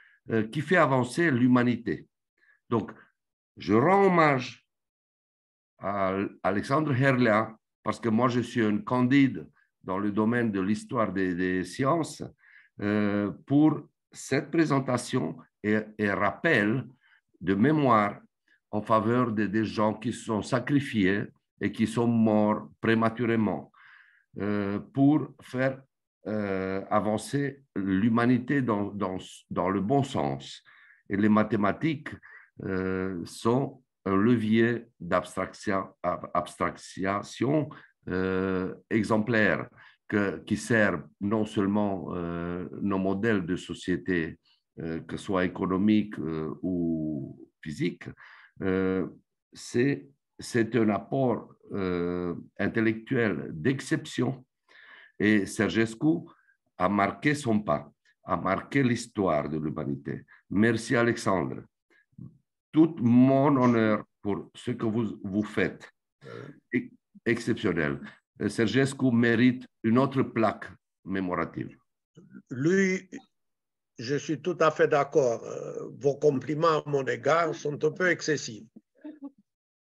qui fait avancer l'humanité. Donc, je rends hommage Alexandre Herlin, parce que moi je suis un candide dans le domaine de l'histoire des, sciences, euh, pour cette présentation et, rappel de mémoire en faveur des gens qui sont sacrifiés et qui sont morts prématurément, euh, pour faire euh, avancer l'humanité dans, dans, dans, le bon sens. Et les mathématiques sont un levier d'abstraction euh, exemplaire que, qui sert non seulement euh, nos modèles de société, euh, que ce soit économique ou physique, c'est, c'est un apport intellectuel d'exception. Et Sergescu a marqué son pas, a marqué l'histoire de l'humanité. Merci Alexandre tout mon honneur pour ce que vous, vous faites. exceptionnel. Euh, Sergescu mérite une autre plaque mémorative. Lui, je suis tout à fait d'accord. Euh, vos compliments à mon égard sont un peu excessifs.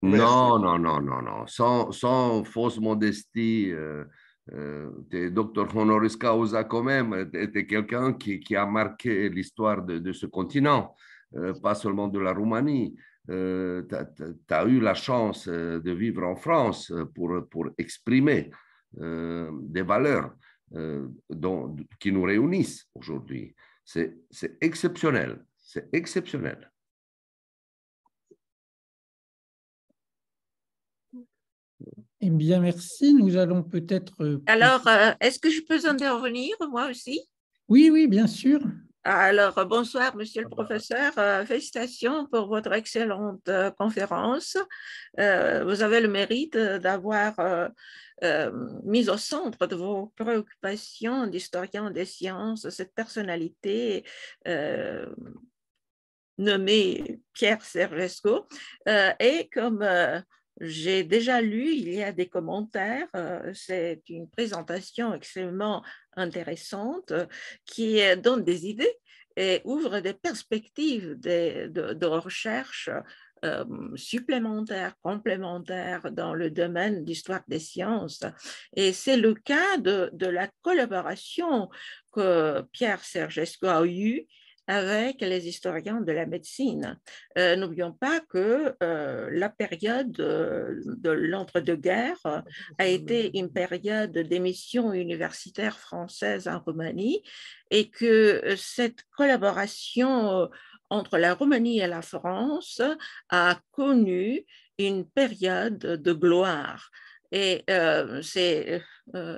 Non, non, non, non, non. Sans, fausse modestie, le euh, docteur honoris causa quand même. était quelqu'un qui, a marqué l'histoire de ce continent. Euh, pas seulement de la Roumanie. Euh, tu as, eu la chance euh, de vivre en France pour, pour exprimer des valeurs dont, qui nous réunissent aujourd'hui. C'est exceptionnel, c'est exceptionnel. Eh bien, merci. Nous allons peut-être... Alors, est-ce que je peux intervenir, moi aussi Oui, oui, bien sûr. Alors, euh, bonsoir, monsieur le professeur. Euh, félicitations pour votre excellente euh, conférence. vous avez le mérite d'avoir mis au centre de vos préoccupations d'historien des sciences cette personnalité nommée Pierre Sergesco. et comme j'ai déjà lu, il y a des commentaires, euh, c'est une présentation extrêmement intéressante euh, qui euh, donne des idées et ouvre des perspectives de, recherche supplémentaires, complémentaires dans le domaine d'histoire des sciences. Et c'est le cas de, de la collaboration que Pierre Sergesco a eue avec les historiens de la médecine. Euh, n'oublions pas que euh, la période euh, de, l'entre-deux-guerres a été une période d'émission universitaire française en Roumanie et que cette collaboration entre la Roumanie et la France a connu une période de gloire. Et c'est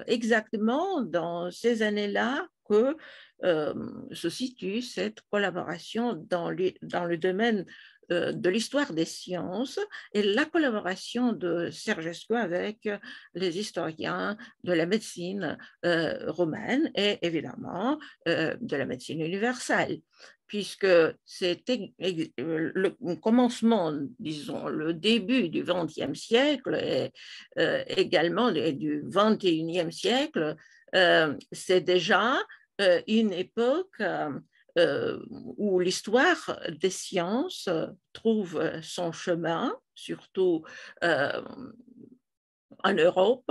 exactement dans ces années-là que euh, se situe cette collaboration dans, dans le domaine euh, de l'histoire des sciences et la collaboration de Sergesco avec euh, les historiens de la médecine romaine et évidemment de la médecine universelle puisque c'est le commencement, disons, le début du XXe siècle et également du XXIe siècle, c'est déjà euh, une époque euh, euh, où l'histoire des sciences trouve son chemin, surtout en Europe,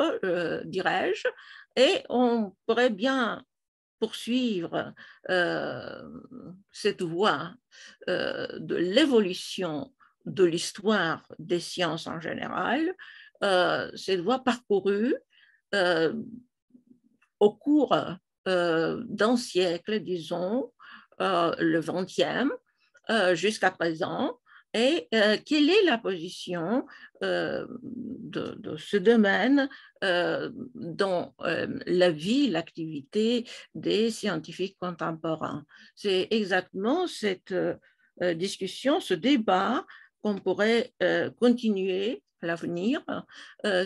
dirais-je, et on pourrait bien poursuivre cette voie de l'évolution de l'histoire des sciences en général, cette voie parcourue au cours euh, d'un siècle, disons, euh, le 20e, euh, jusqu'à présent, et quelle est la position de, ce domaine dans la vie, l'activité des scientifiques contemporains. C'est exactement cette discussion, ce débat qu'on pourrait continuer à l'avenir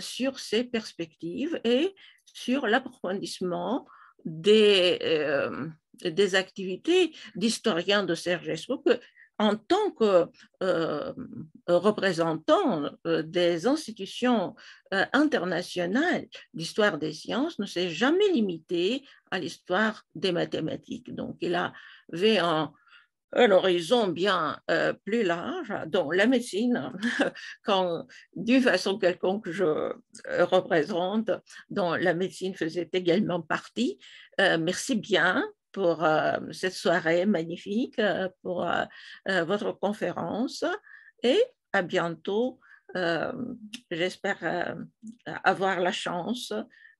sur ces perspectives et sur l'approfondissement euh, des, activités d'historien de Serge que en tant que euh, représentant euh, des institutions internationales, l'histoire des sciences ne s'est jamais limité à l'histoire des mathématiques. Donc, il avait un, un horizon bien euh, plus large dont la médecine, <laughs> quand d'une façon quelconque je euh, représente, dont la médecine faisait également partie. Euh, merci bien pour cette soirée magnifique, pour votre conférence et à bientôt. J'espère avoir la chance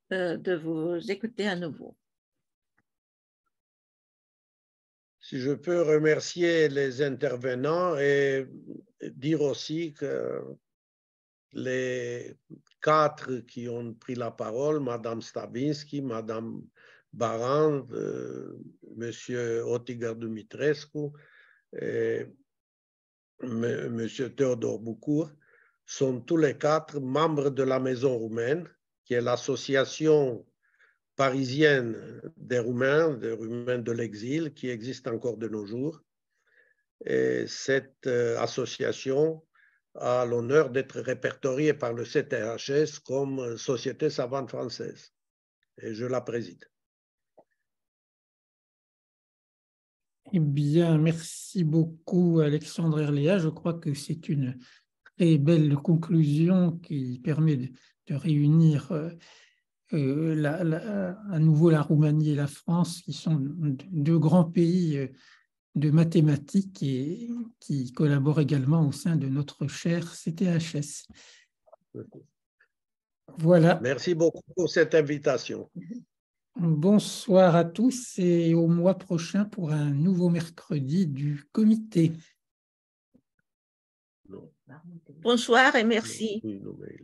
de vous écouter à nouveau. je peux remercier les intervenants et dire aussi que les quatre qui ont pris la parole, Madame Stabinski, Madame Baran, euh, Monsieur Otigar Dumitrescu et Monsieur Théodore Boucourt, sont tous les quatre membres de la Maison roumaine, qui est l'association parisienne des Roumains, des Roumains de l'exil, qui existe encore de nos jours. Et cette euh, association a l'honneur d'être répertoriée par le CTHS comme euh, Société savante française. Et je la préside. Eh bien, merci beaucoup Alexandre Erléa. Je crois que c'est une très belle conclusion qui permet de, de réunir euh, euh, à nouveau la Roumanie et la France, qui sont deux grands pays euh, de mathématiques et qui collaborent également au sein de notre cher CTHS. Voilà. Merci beaucoup pour cette invitation. Bonsoir à tous et au mois prochain pour un nouveau mercredi du comité. Bonsoir et merci.